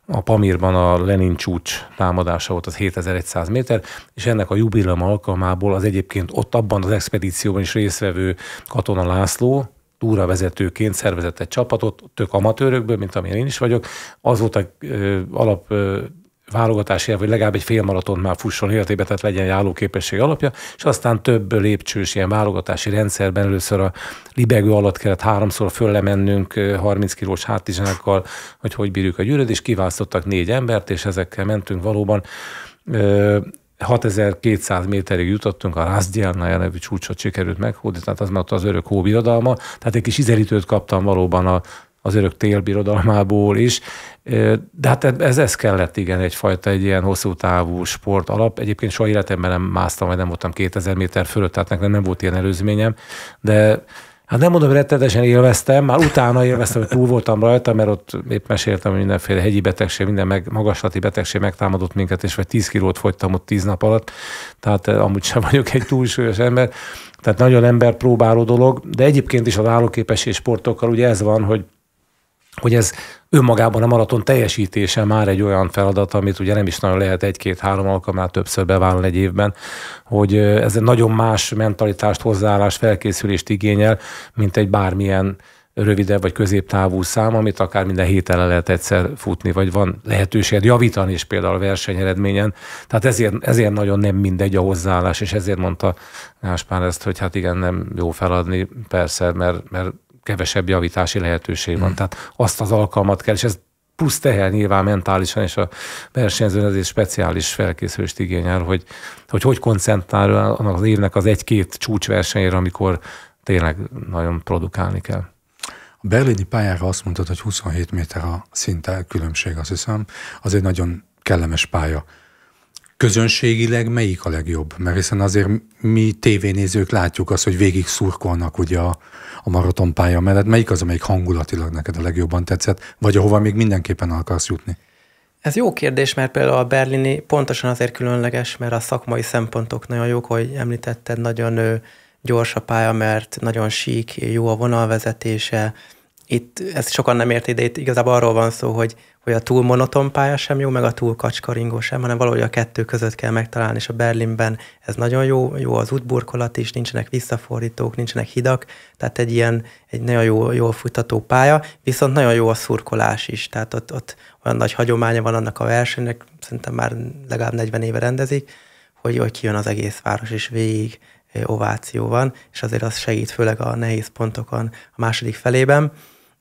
a Pamírban a Lenin csúcs támadása volt, az 7100 méter, és ennek a jubileum alkalmából az egyébként ott abban az expedícióban is résztvevő Katona László, túravezetőként szervezett egy csapatot, tök amatőrökből, mint amilyen én is vagyok. Az volt a ö, alap ö, válogatásért vagy legalább egy félmaratont már fusson életébe, tehát legyen állóképesség alapja, és aztán több lépcsős ilyen válogatási rendszerben először a libegő alatt kellett háromszor föllemennünk 30 kilós hátizsákkal, hogy hogy bírjuk a gyűröd, és kiválasztottak négy embert, és ezekkel mentünk valóban 6200 méterig jutottunk, a Razdiana nevű csúcsot sikerült meghódítani, tehát az már ott az örök hóbirodalma, tehát egy kis izelítőt kaptam valóban a az örök télbirodalmából is. De hát ez, ez kellett, igen, egyfajta egy ilyen hosszú távú sport alap. Egyébként soha életemben nem másztam, vagy nem voltam 2000 méter fölött, tehát nekem nem volt ilyen előzményem, de Hát nem mondom, rettetesen élveztem, már utána élveztem, hogy túl voltam rajta, mert ott épp meséltem, hogy mindenféle hegyi betegség, minden meg, magaslati betegség megtámadott minket, és vagy 10 kilót fogytam ott 10 nap alatt, tehát amúgy sem vagyok egy túlsúlyos ember, tehát nagyon ember próbáló dolog, de egyébként is az állóképesség sportokkal ugye ez van, hogy hogy ez önmagában a maraton teljesítése már egy olyan feladat, amit ugye nem is nagyon lehet egy-két-három alkalmát többször bevállalni egy évben, hogy ez egy nagyon más mentalitást, hozzáállás, felkészülést igényel, mint egy bármilyen rövidebb vagy középtávú szám, amit akár minden héten le lehet egyszer futni, vagy van lehetőséged javítani is például a versenyeredményen. Tehát ezért, ezért nagyon nem mindegy a hozzáállás, és ezért mondta Náspár ezt, hogy hát igen, nem jó feladni, persze, mert, mert kevesebb javítási lehetőség van. Hmm. Tehát azt az alkalmat kell, és ez plusz teher nyilván mentálisan, és a versenyzőn egy speciális felkészülést igényel, hogy, hogy hogy koncentrál annak az évnek az egy-két csúcsversenyére, amikor tényleg nagyon produkálni kell. A berlini pályára azt mondtad, hogy 27 méter a szinte különbség, azt hiszem, az egy nagyon kellemes pálya közönségileg melyik a legjobb? Mert hiszen azért mi tévénézők látjuk azt, hogy végig szurkolnak ugye a, a maratonpálya mellett. Melyik az, amelyik hangulatilag neked a legjobban tetszett, vagy ahova még mindenképpen akarsz jutni? Ez jó kérdés, mert például a berlini pontosan azért különleges, mert a szakmai szempontok nagyon jók, hogy említetted, nagyon gyors a pálya, mert nagyon sík, jó a vonalvezetése. Itt ezt sokan nem érti, de itt igazából arról van szó, hogy hogy a túl monoton pálya sem jó, meg a túl kacskaringó sem, hanem valahogy a kettő között kell megtalálni, és a Berlinben ez nagyon jó, jó az útburkolat is, nincsenek visszafordítók, nincsenek hidak, tehát egy ilyen, egy nagyon jó, jól futató pálya, viszont nagyon jó a szurkolás is, tehát ott, ott olyan nagy hagyománya van annak a versenynek, szerintem már legalább 40 éve rendezik, hogy, hogy kijön az egész város, és végig ováció van, és azért az segít főleg a nehéz pontokon a második felében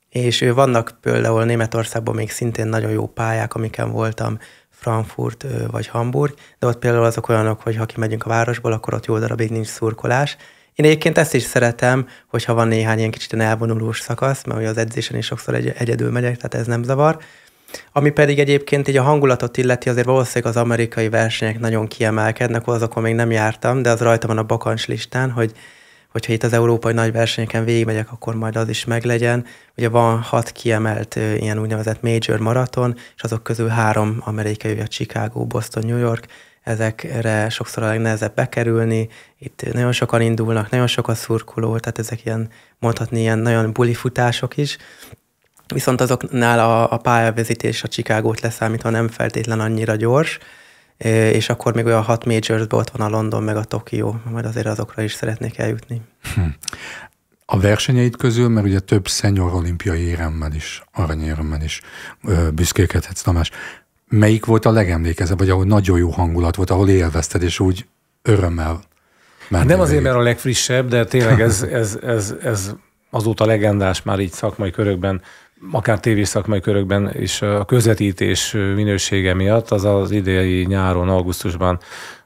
és vannak például Németországban még szintén nagyon jó pályák, amiken voltam, Frankfurt vagy Hamburg, de ott például azok olyanok, hogy ha kimegyünk a városból, akkor ott jó darabig nincs szurkolás. Én egyébként ezt is szeretem, hogyha van néhány ilyen kicsit elvonulós szakasz, mert az edzésen is sokszor egy- egyedül megyek, tehát ez nem zavar. Ami pedig egyébként így a hangulatot illeti, azért valószínűleg az amerikai versenyek nagyon kiemelkednek, azokon még nem jártam, de az rajta van a bakancs listán, hogy hogyha itt az európai nagy versenyeken végigmegyek, akkor majd az is meglegyen. Ugye van hat kiemelt ilyen úgynevezett major maraton, és azok közül három amerikai, a Chicago, Boston, New York, ezekre sokszor a legnehezebb bekerülni, itt nagyon sokan indulnak, nagyon sok a szurkoló, tehát ezek ilyen, mondhatni ilyen nagyon futások is, viszont azoknál a, a pályavezítés a Csikágót leszámítva nem feltétlen annyira gyors, és akkor még olyan hat major volt van a London, meg a Tokió, majd azért azokra is szeretnék eljutni. Hm. A versenyeid közül, mert ugye több szenyor olimpiai éremmel is, aranyéremmel is büszkélkedhetsz, Tamás, melyik volt a legemlékezebb, vagy ahol nagyon jó hangulat volt, ahol élvezted, és úgy örömmel mert Nem azért, mert a legfrissebb, de tényleg ez, ez, ez, ez azóta legendás már így szakmai körökben akár tévészakmai körökben is a közvetítés minősége miatt, az az idei nyáron, augusztusban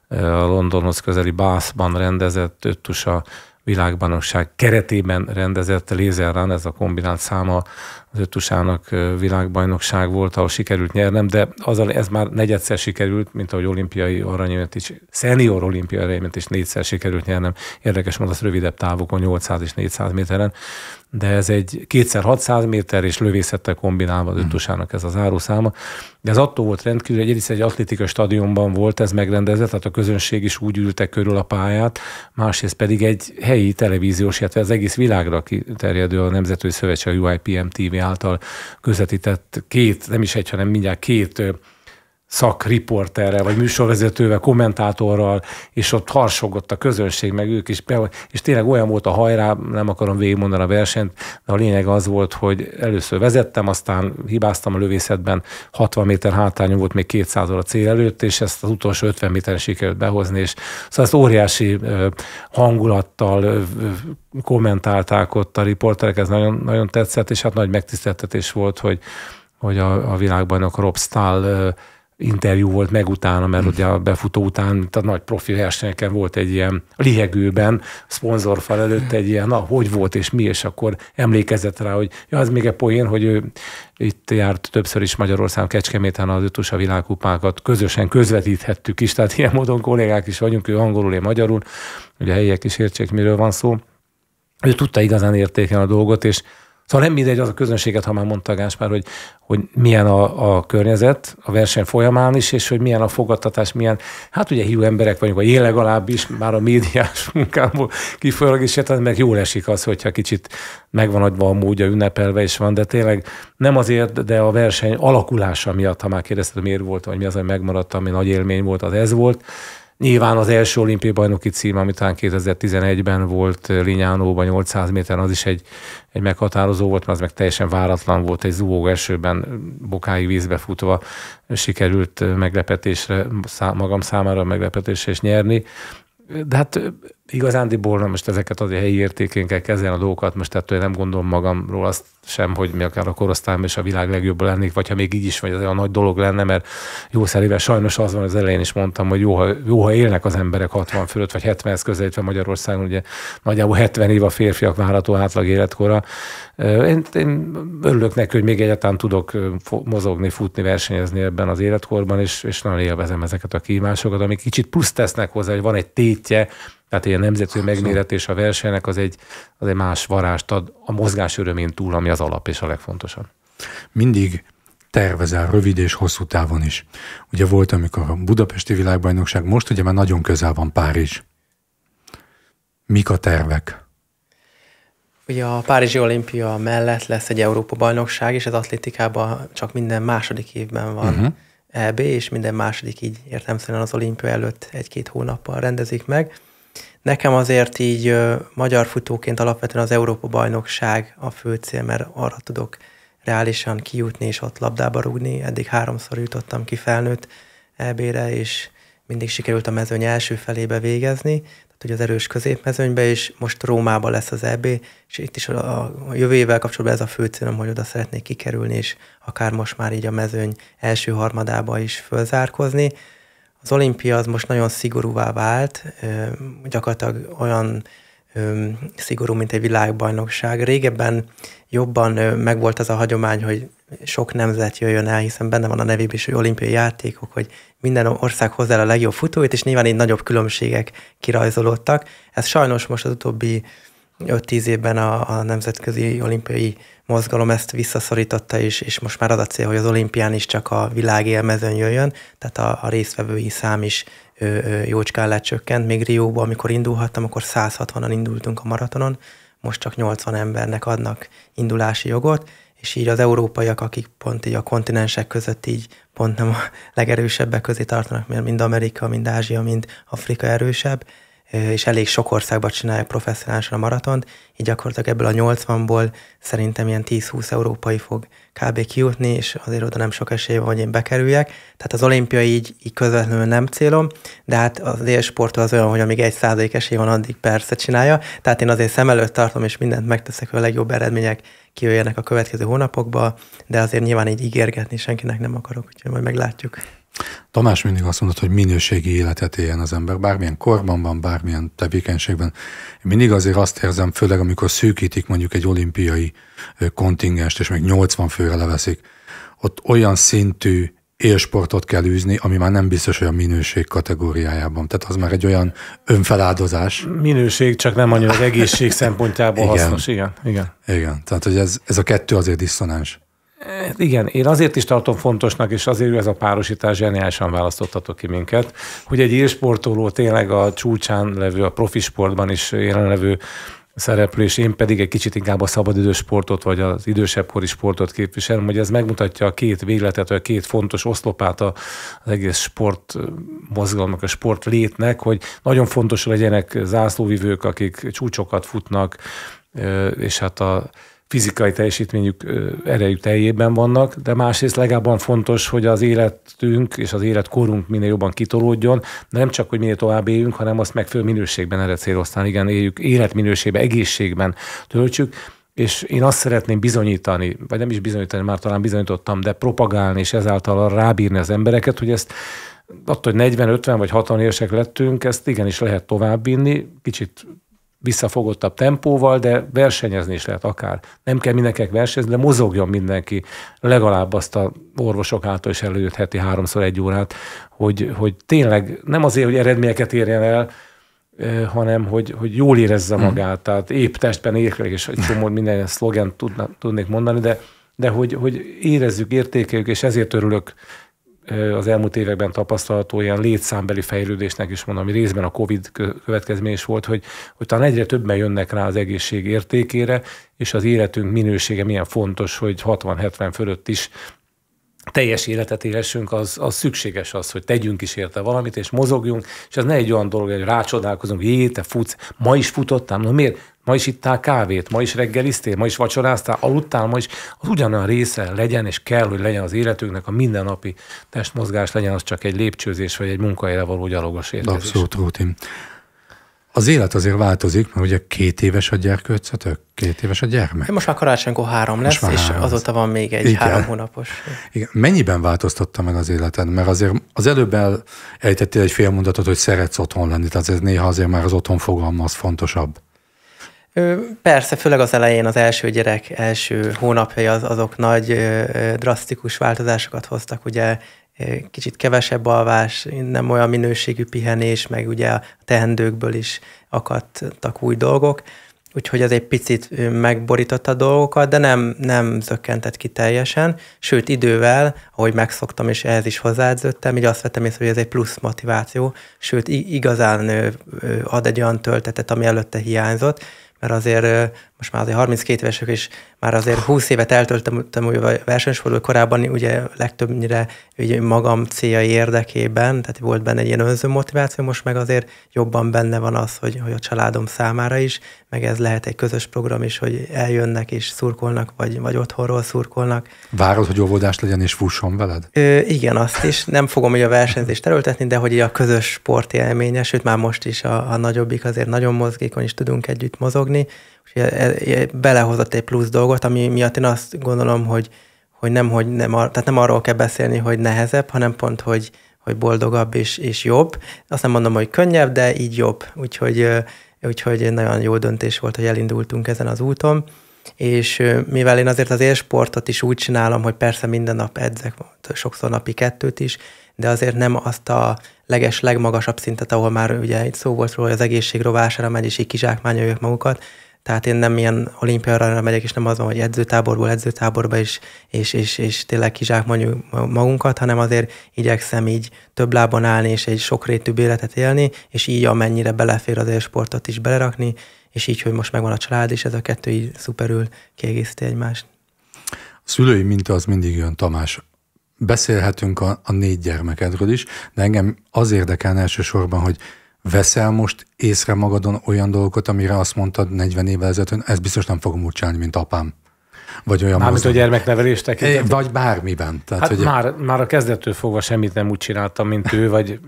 a Londonhoz közeli Bászban rendezett öttusa világbajnokság keretében rendezett lézerrán, ez a kombinált száma az ötusának világbajnokság volt, ahol sikerült nyernem, de az, ez már negyedszer sikerült, mint ahogy olimpiai aranyérmet is, szenior olimpiai aranyérmet is négyszer sikerült nyernem. Érdekes mondasz, rövidebb távokon, 800 és 400 méteren, de ez egy kétszer 600 méter és lövészettel kombinálva az ötusának hmm. ez az zárószáma. De ez attól volt rendkívül, hogy egyrészt egy atlétikai stadionban volt ez megrendezve, tehát a közönség is úgy ültek körül a pályát, másrészt pedig egy helyi televíziós, illetve az egész világra kiterjedő a Nemzetközi Szövetség, a UIPM TV által közvetített két, nem is egy, hanem mindjárt két szakriporterrel, vagy műsorvezetővel, kommentátorral, és ott harsogott a közönség, meg ők is, be, és tényleg olyan volt a hajrá, nem akarom végigmondani a versenyt, de a lényeg az volt, hogy először vezettem, aztán hibáztam a lövészetben, 60 méter hátrányom volt még 200 a cél előtt, és ezt az utolsó 50 méteren sikerült behozni, és szóval ezt óriási hangulattal kommentálták ott a riporterek, ez nagyon, nagyon tetszett, és hát nagy megtiszteltetés volt, hogy hogy a, a világbajnok Rob Stahl interjú volt meg utána, mert ugye a befutó után, a nagy profi versenyeken volt egy ilyen lihegőben, szponzorfal előtt egy ilyen, na, hogy volt és mi, és akkor emlékezett rá, hogy ja, az még egy poén, hogy ő itt járt többször is Magyarország Kecskeméten az ötös a világkupákat, közösen közvetíthettük is, tehát ilyen módon kollégák is vagyunk, ő angolul, én magyarul, ugye a helyiek is értsék, miről van szó. Ő tudta igazán értékelni a dolgot, és Szóval nem mindegy az a közönséget, ha már mondta Gáspár, hogy, hogy milyen a, a környezet a verseny folyamán is, és hogy milyen a fogadtatás, milyen, hát ugye hiú emberek vagyunk, vagy én legalábbis már a médiás munkából kifolyólag is értem, meg jól esik az, hogyha kicsit megvan adva a módja, ünnepelve is van, de tényleg nem azért, de a verseny alakulása miatt, ha már kérdezted, miért volt, vagy mi az, ami megmaradt, ami nagy élmény volt, az ez volt, Nyilván az első olimpiai bajnoki cím, ami talán 2011-ben volt eh, Linyánóban 800 méteren, az is egy, egy meghatározó volt, mert az meg teljesen váratlan volt, egy zúgó esőben eh, bokáig vízbe futva eh, sikerült meglepetésre, magam számára meglepetésre is nyerni. De hát igazándiból nem most ezeket az helyi értékén kell kezelni a dolgokat, most ettől nem gondolom magamról azt sem, hogy mi akár a korosztályom és a világ legjobb lennék, vagy ha még így is, vagy ez olyan nagy dolog lenne, mert jó szerével sajnos az van, az elején is mondtam, hogy jó ha, jó, ha élnek az emberek 60 fölött, vagy 70-hez közelítve Magyarországon, ugye nagyjából 70 év a férfiak várható átlag életkora. Én, én örülök neki, hogy még egyáltalán tudok mozogni, futni, versenyezni ebben az életkorban, és, és nagyon élvezem ezeket a kívásokat, amik kicsit plusz tesznek hozzá, hogy van egy tétje, tehát ilyen nemzetközi megméretés a versenynek az egy, az egy más varást ad a mozgás örömén túl, ami az alap és a legfontosabb. Mindig tervezel rövid és hosszú távon is. Ugye volt, amikor a budapesti világbajnokság, most ugye már nagyon közel van Párizs. Mik a tervek? Ugye a Párizsi olimpia mellett lesz egy Európa-bajnokság, és az atlétikában csak minden második évben van uh-huh. Mhm. EB, és minden második így értelmszerűen az olimpia előtt egy-két hónappal rendezik meg. Nekem azért így ö, magyar futóként alapvetően az Európa-bajnokság a fő cél, mert arra tudok reálisan kijutni és ott labdába rúgni. Eddig háromszor jutottam ki felnőtt EB-re, és mindig sikerült a mezőny első felébe végezni, tehát ugye az erős középmezőnybe, és most Rómában lesz az EB, és itt is a, a jövő évvel kapcsolatban ez a fő célom, hogy oda szeretnék kikerülni, és akár most már így a mezőny első harmadába is fölzárkozni. Az olimpia az most nagyon szigorúvá vált, gyakorlatilag olyan szigorú, mint egy világbajnokság. Régebben jobban megvolt az a hagyomány, hogy sok nemzet jöjjön el, hiszen benne van a nevében is, hogy olimpiai játékok, hogy minden ország hozzá a legjobb futóit, és nyilván így nagyobb különbségek kirajzolódtak. Ez sajnos most az utóbbi 5-10 évben a, a nemzetközi olimpiai mozgalom ezt visszaszorította, és, és most már az a cél, hogy az olimpián is csak a élmezőn jöjjön, tehát a, a résztvevői szám is ö, ö, jócskán lecsökkent. Még Rióba, amikor indulhattam, akkor 160-an indultunk a maratonon, most csak 80 embernek adnak indulási jogot, és így az európaiak, akik pont így a kontinensek között így pont nem a legerősebbek közé tartanak, mert mind Amerika, mind Ázsia, mind Afrika erősebb, és elég sok országban csinálják professzionálisan a maratont, így gyakorlatilag ebből a 80-ból szerintem ilyen 10-20 európai fog kb. kijutni, és azért oda nem sok esély van, hogy én bekerüljek. Tehát az Olimpia így, így közvetlenül nem célom, de hát az élsport az olyan, hogy amíg egy százalék esély van, addig persze csinálja. Tehát én azért szem előtt tartom, és mindent megteszek, hogy a legjobb eredmények kijöjjenek a következő hónapokba, de azért nyilván így ígérgetni senkinek nem akarok, úgyhogy majd meglátjuk. Tamás mindig azt mondott, hogy minőségi életet éljen az ember, bármilyen korban van, bármilyen tevékenységben. Én mindig azért azt érzem, főleg amikor szűkítik mondjuk egy olimpiai kontingest, és még 80 főre leveszik, ott olyan szintű élsportot kell űzni, ami már nem biztos, hogy a minőség kategóriájában. Tehát az már egy olyan önfeláldozás. Minőség, csak nem annyira az egészség szempontjából igen. hasznos. Igen, igen. Igen, tehát hogy ez, ez a kettő azért diszonáns. Hát igen, én azért is tartom fontosnak, és azért ez a párosítás zseniálisan választottatok ki minket, hogy egy élsportoló tényleg a csúcsán levő, a profi sportban is jelenlevő szereplő, és én pedig egy kicsit inkább a szabadidős sportot, vagy az idősebb kori sportot képviselem, hogy ez megmutatja a két végletet, vagy a két fontos oszlopát az egész sport mozgalmak, a sport létnek, hogy nagyon fontos legyenek zászlóvivők, akik csúcsokat futnak, és hát a fizikai teljesítményük, erejük teljében vannak, de másrészt legalább fontos, hogy az életünk és az életkorunk minél jobban kitolódjon, de nem csak, hogy minél tovább éljünk, hanem azt megfelelő minőségben erre céloztán, igen, éljük életminőségben, egészségben töltsük, és én azt szeretném bizonyítani, vagy nem is bizonyítani, már talán bizonyítottam, de propagálni, és ezáltal rábírni az embereket, hogy ezt attól, hogy 40, 50 vagy 60 évesek lettünk, ezt igenis lehet továbbvinni, kicsit visszafogottabb tempóval, de versenyezni is lehet akár. Nem kell mindenkinek versenyezni, de mozogjon mindenki legalább azt a orvosok által is előjött heti háromszor egy órát, hogy, hogy tényleg nem azért, hogy eredményeket érjen el, hanem hogy, hogy jól érezze hmm. magát, mm. tehát épp testben érkezik, és egy csomó minden szlogent tudnék mondani, de, de hogy, hogy érezzük, értékeljük, és ezért örülök az elmúlt években tapasztalható ilyen létszámbeli fejlődésnek is mondom, ami részben a Covid következmény is volt, hogy, hogy talán egyre többen jönnek rá az egészség értékére, és az életünk minősége milyen fontos, hogy 60-70 fölött is teljes életet élessünk, az, az szükséges az, hogy tegyünk is érte valamit, és mozogjunk, és ez ne egy olyan dolog, hogy rácsodálkozunk, jé, te futsz, ma is futottam, no miért? ma is ittál kávét, ma is reggeliztél, ma is vacsoráztál, aludtál, ma is, az ugyanolyan része legyen, és kell, hogy legyen az életünknek a mindennapi testmozgás, legyen az csak egy lépcsőzés, vagy egy munkahelyre való gyalogos étkezés. Abszolút rutin. Az élet azért változik, mert ugye két éves a gyerkőcötök, két éves a gyermek. Most már karácsonykor három lesz, és lesz. azóta van még egy Igen. három hónapos. Igen. Mennyiben változtatta meg az életed? Mert azért az előbb elejtettél egy fél mondatot, hogy szeretsz otthon lenni, tehát ez néha azért már az otthon fogalma az fontosabb. Persze, főleg az elején az első gyerek első hónapjai az, azok nagy drasztikus változásokat hoztak, ugye kicsit kevesebb alvás, nem olyan minőségű pihenés, meg ugye a teendőkből is akadtak új dolgok, úgyhogy az egy picit megborította a dolgokat, de nem, nem zökkentett ki teljesen, sőt idővel, ahogy megszoktam és ehhez is hozzáedződtem, így azt vettem észre, hogy ez egy plusz motiváció, sőt igazán ad egy olyan töltetet, ami előtte hiányzott, mert azért most már azért 32 évesek, és már azért 20 évet eltöltöttem a versenysportból, korábban ugye legtöbbnyire ugye magam céljai érdekében, tehát volt benne egy ilyen önző motiváció, most meg azért jobban benne van az, hogy, hogy a családom számára is, meg ez lehet egy közös program is, hogy eljönnek és szurkolnak, vagy, vagy otthonról szurkolnak. Várod, hogy óvodás legyen és fusson veled? Ö, igen, azt is. Nem fogom hogy a versenyzést terültetni, de hogy a közös sportélménye, sőt már most is a, a nagyobbik azért nagyon mozgékony, és tudunk együtt mozogni belehozott egy plusz dolgot, ami miatt én azt gondolom, hogy, hogy nem, hogy nem, tehát nem arról kell beszélni, hogy nehezebb, hanem pont, hogy, hogy boldogabb és, és jobb. Azt nem mondom, hogy könnyebb, de így jobb. Úgyhogy, úgyhogy nagyon jó döntés volt, hogy elindultunk ezen az úton. És mivel én azért az élsportot is úgy csinálom, hogy persze minden nap edzek, sokszor napi kettőt is, de azért nem azt a leges, legmagasabb szintet, ahol már ugye itt szó volt róla, hogy az egészség rovására megy, és így magukat, tehát én nem ilyen olimpiára megyek, és nem az van, hogy edzőtáborból edzőtáborba is, és, és, és tényleg mondjuk magunkat, hanem azért igyekszem így több lábon állni, és egy sokrétű életet élni, és így amennyire belefér az élsportot is belerakni, és így, hogy most megvan a család, és ez a kettő így szuperül kiegészíti egymást. A szülői minta az mindig jön, Tamás. Beszélhetünk a, a négy gyermekedről is, de engem az érdekel elsősorban, hogy Veszel most észre magadon olyan dolgokat, amire azt mondtad 40 évvel ezelőtt, hogy ezt biztos nem fogom úgy csinálni, mint apám. Vagy olyan Mármint a gyermeknevelés tekintetében? Vagy bármiben. Tehát, hát hogy... már, már a kezdettől fogva semmit nem úgy csináltam, mint ő, vagy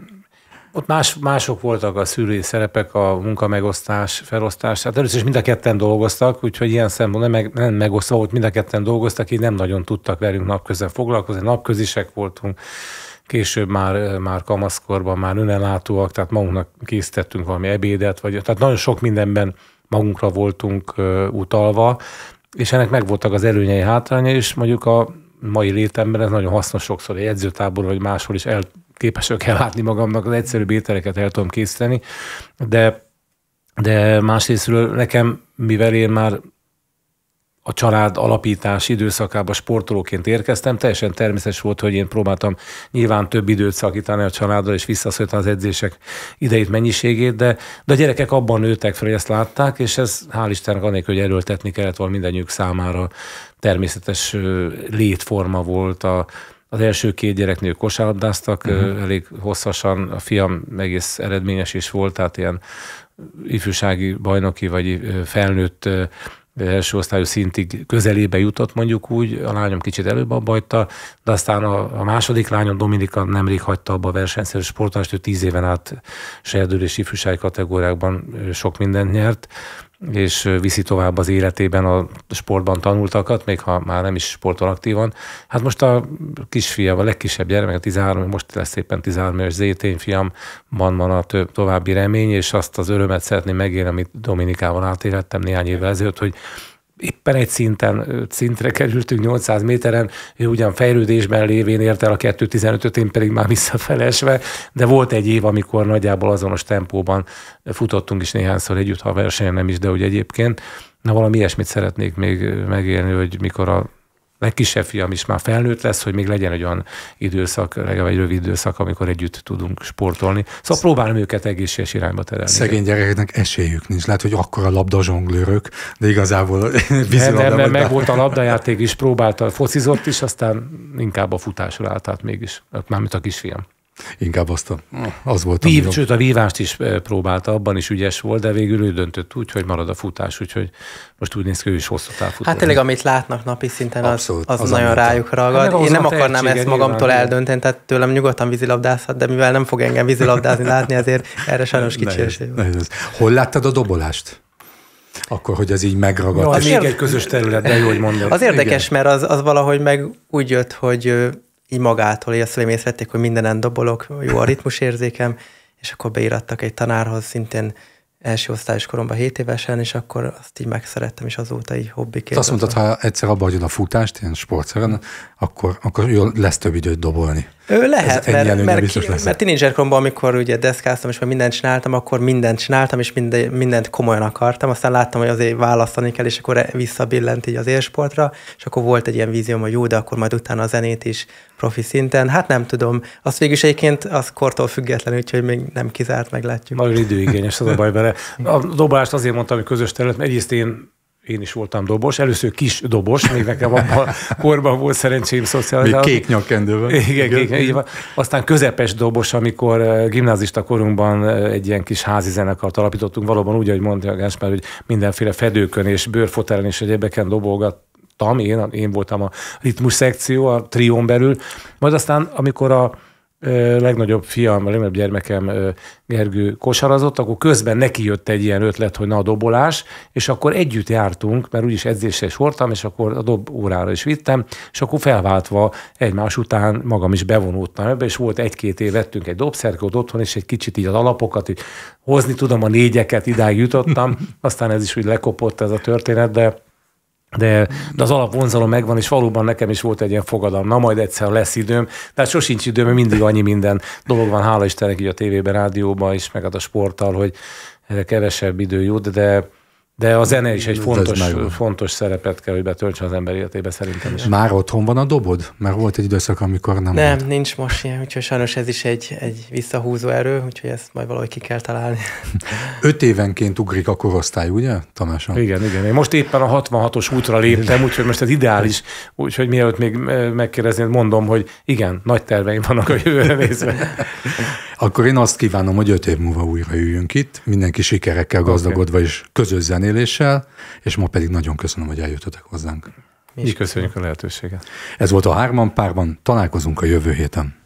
ott más, mások voltak a szülői szerepek, a munkamegosztás, felosztás. Hát először is mind a ketten dolgoztak, úgyhogy ilyen szempontból nem, nem megosztva volt, mind a ketten dolgoztak, így nem nagyon tudtak velünk napközben foglalkozni, napközisek voltunk később már, már kamaszkorban már önellátóak, tehát magunknak készítettünk valami ebédet, vagy, tehát nagyon sok mindenben magunkra voltunk utalva, és ennek megvoltak az előnyei, hátránya, és mondjuk a mai létemben ez nagyon hasznos sokszor egy edzőtábor vagy máshol is el képes kell látni magamnak, az egyszerűbb ételeket el tudom készíteni, de, de másrésztről nekem, mivel én már a család alapítás időszakába sportolóként érkeztem, teljesen természetes volt, hogy én próbáltam nyilván több időt szakítani a családdal, és visszaszóltam az edzések idejét, mennyiségét, de, de a gyerekek abban nőttek fel, hogy ezt látták, és ez hál' Istennek anélkül, hogy erőltetni kellett volna mindenjük számára természetes létforma volt a, az első két gyereknél kosárlabdáztak, uh-huh. elég hosszasan, a fiam egész eredményes is volt, tehát ilyen ifjúsági bajnoki vagy felnőtt első osztályú szintig közelébe jutott mondjuk úgy, a lányom kicsit előbb abba hagyta, de aztán a, a második lányom Dominika nemrég hagyta abba a versenyszerű sportolást, ő tíz éven át és ifjúsági kategóriákban sok mindent nyert, és viszi tovább az életében a sportban tanultakat, még ha már nem is sportol aktívan. Hát most a kisfiam, a legkisebb gyermek, a 13, most lesz éppen 13 éves zétén fiam, van, van a több, további remény, és azt az örömet szeretném megélni, amit Dominikával átélettem néhány évvel ezelőtt, hogy éppen egy szinten, szintre kerültünk 800 méteren, ő ugyan fejlődésben lévén ért el a 2.15-öt, én pedig már visszafelesve, de volt egy év, amikor nagyjából azonos tempóban futottunk is néhányszor együtt, ha versenyen nem is, de úgy egyébként. Na valami ilyesmit szeretnék még megélni, hogy mikor a legkisebb fiam is már felnőtt lesz, hogy még legyen egy olyan időszak, legalább egy rövid időszak, amikor együtt tudunk sportolni. Szóval próbálom őket egészséges irányba terelni. Szegény gyerekeknek esélyük nincs. Lehet, hogy akkor a labda zsonglőrök, de igazából nem, nem, nem, meg volt a labdajáték is, próbálta, focizott is, aztán inkább a futásra állt, tehát mégis, mármint a kisfiam. Inkább azt a, az volt a Vív, Sőt, a vívást is eh, próbálta, abban is ügyes volt, de végül ő döntött úgy, hogy marad a futás, úgyhogy most úgy néz ki, ő is hosszú távfutó. Hát tényleg, amit látnak napi szinten, az, Abszolút, az, az, nagyon rájuk ragad. Hát, Én nem akarnám ezt magamtól nyilván. eldönteni, tehát tőlem nyugodtan vízilabdázhat, de mivel nem fog engem vízilabdázni látni, ezért erre sajnos kicsi esély Hol láttad a dobolást? Akkor, hogy ez így megragad. No, az még egy közös terület, de jó, hogy mondod. Az érdekes, Igen. mert az, az valahogy meg úgy jött, hogy így magától, így a szüleim észrevették, hogy mindenen dobolok, jó a ritmusérzékem, és akkor beirattak egy tanárhoz, szintén első osztályos koromban 7 évesen, és akkor azt így megszerettem, és azóta így hobbiként. Azt mondtad, ha egyszer abba a futást, ilyen sportszeren, akkor, akkor jól lesz több időt dobolni. Ő lehet, Ez mert, mert, biztos mert amikor ugye deszkáztam, és már mindent csináltam, akkor mindent csináltam, és minden, mindent komolyan akartam. Aztán láttam, hogy azért választani kell, és akkor visszabillent így az élsportra, és akkor volt egy ilyen vízióm, hogy jó, de akkor majd utána a zenét is, profi szinten. Hát nem tudom. Az végül is egyébként az kortól független, úgyhogy még nem kizárt, meglátjuk. Nagyon időigényes az a baj vele. A dobást azért mondtam, hogy közös terület, mert egyrészt én én is voltam dobos, először kis dobos, még nekem abban korban volt szerencsém szocializálni. Még kék nyakkendőben. Igen, kék, így van. Aztán közepes dobos, amikor eh, gimnázista korunkban eh, egy ilyen kis házi zenekart alapítottunk, valóban úgy, ahogy mondja Gáspár, hogy mindenféle fedőkön és bőrfotelen és egyebeken dobolgat, Tam én, én voltam a ritmus szekció a trión belül, majd aztán, amikor a legnagyobb fiam, a legnagyobb gyermekem Gergő kosarazott, akkor közben neki jött egy ilyen ötlet, hogy na a dobolás, és akkor együtt jártunk, mert úgyis edzéssel is voltam, és akkor a dob órára is vittem, és akkor felváltva egymás után magam is bevonultam ebbe, és volt egy-két év vettünk egy dobszerkót otthon, és egy kicsit így az alapokat, hogy hozni tudom a négyeket, idáig jutottam, aztán ez is úgy lekopott ez a történet, de de, de az alapvonzalom megvan, és valóban nekem is volt egy ilyen fogadalom, na majd egyszer lesz időm, de hát sosincs időm, mert mindig annyi minden dolog van, hála Istennek, így a tévében, rádióban is, meg hát a sporttal, hogy erre kevesebb idő jut, de de a zene is egy fontos, fontos szerepet kell, hogy betöltse az ember életébe szerintem is. Már otthon van a dobod? Mert volt egy időszak, amikor nem Nem, volt. nincs most ilyen, úgyhogy sajnos ez is egy, egy visszahúzó erő, úgyhogy ezt majd valahogy ki kell találni. Öt évenként ugrik a korosztály, ugye, Tamás? Igen, igen. Én most éppen a 66-os útra léptem, úgyhogy most ez ideális. Úgyhogy mielőtt még eh, megkérdeznéd, mondom, hogy igen, nagy terveim vannak a jövőre nézve. Akkor én azt kívánom, hogy öt év múlva újra üljünk itt, mindenki sikerekkel gazdagodva okay. és közös zené zenéléssel, és ma pedig nagyon köszönöm, hogy eljöttetek hozzánk. Mi is köszönjük a lehetőséget. Ez volt a Hárman Párban, találkozunk a jövő héten.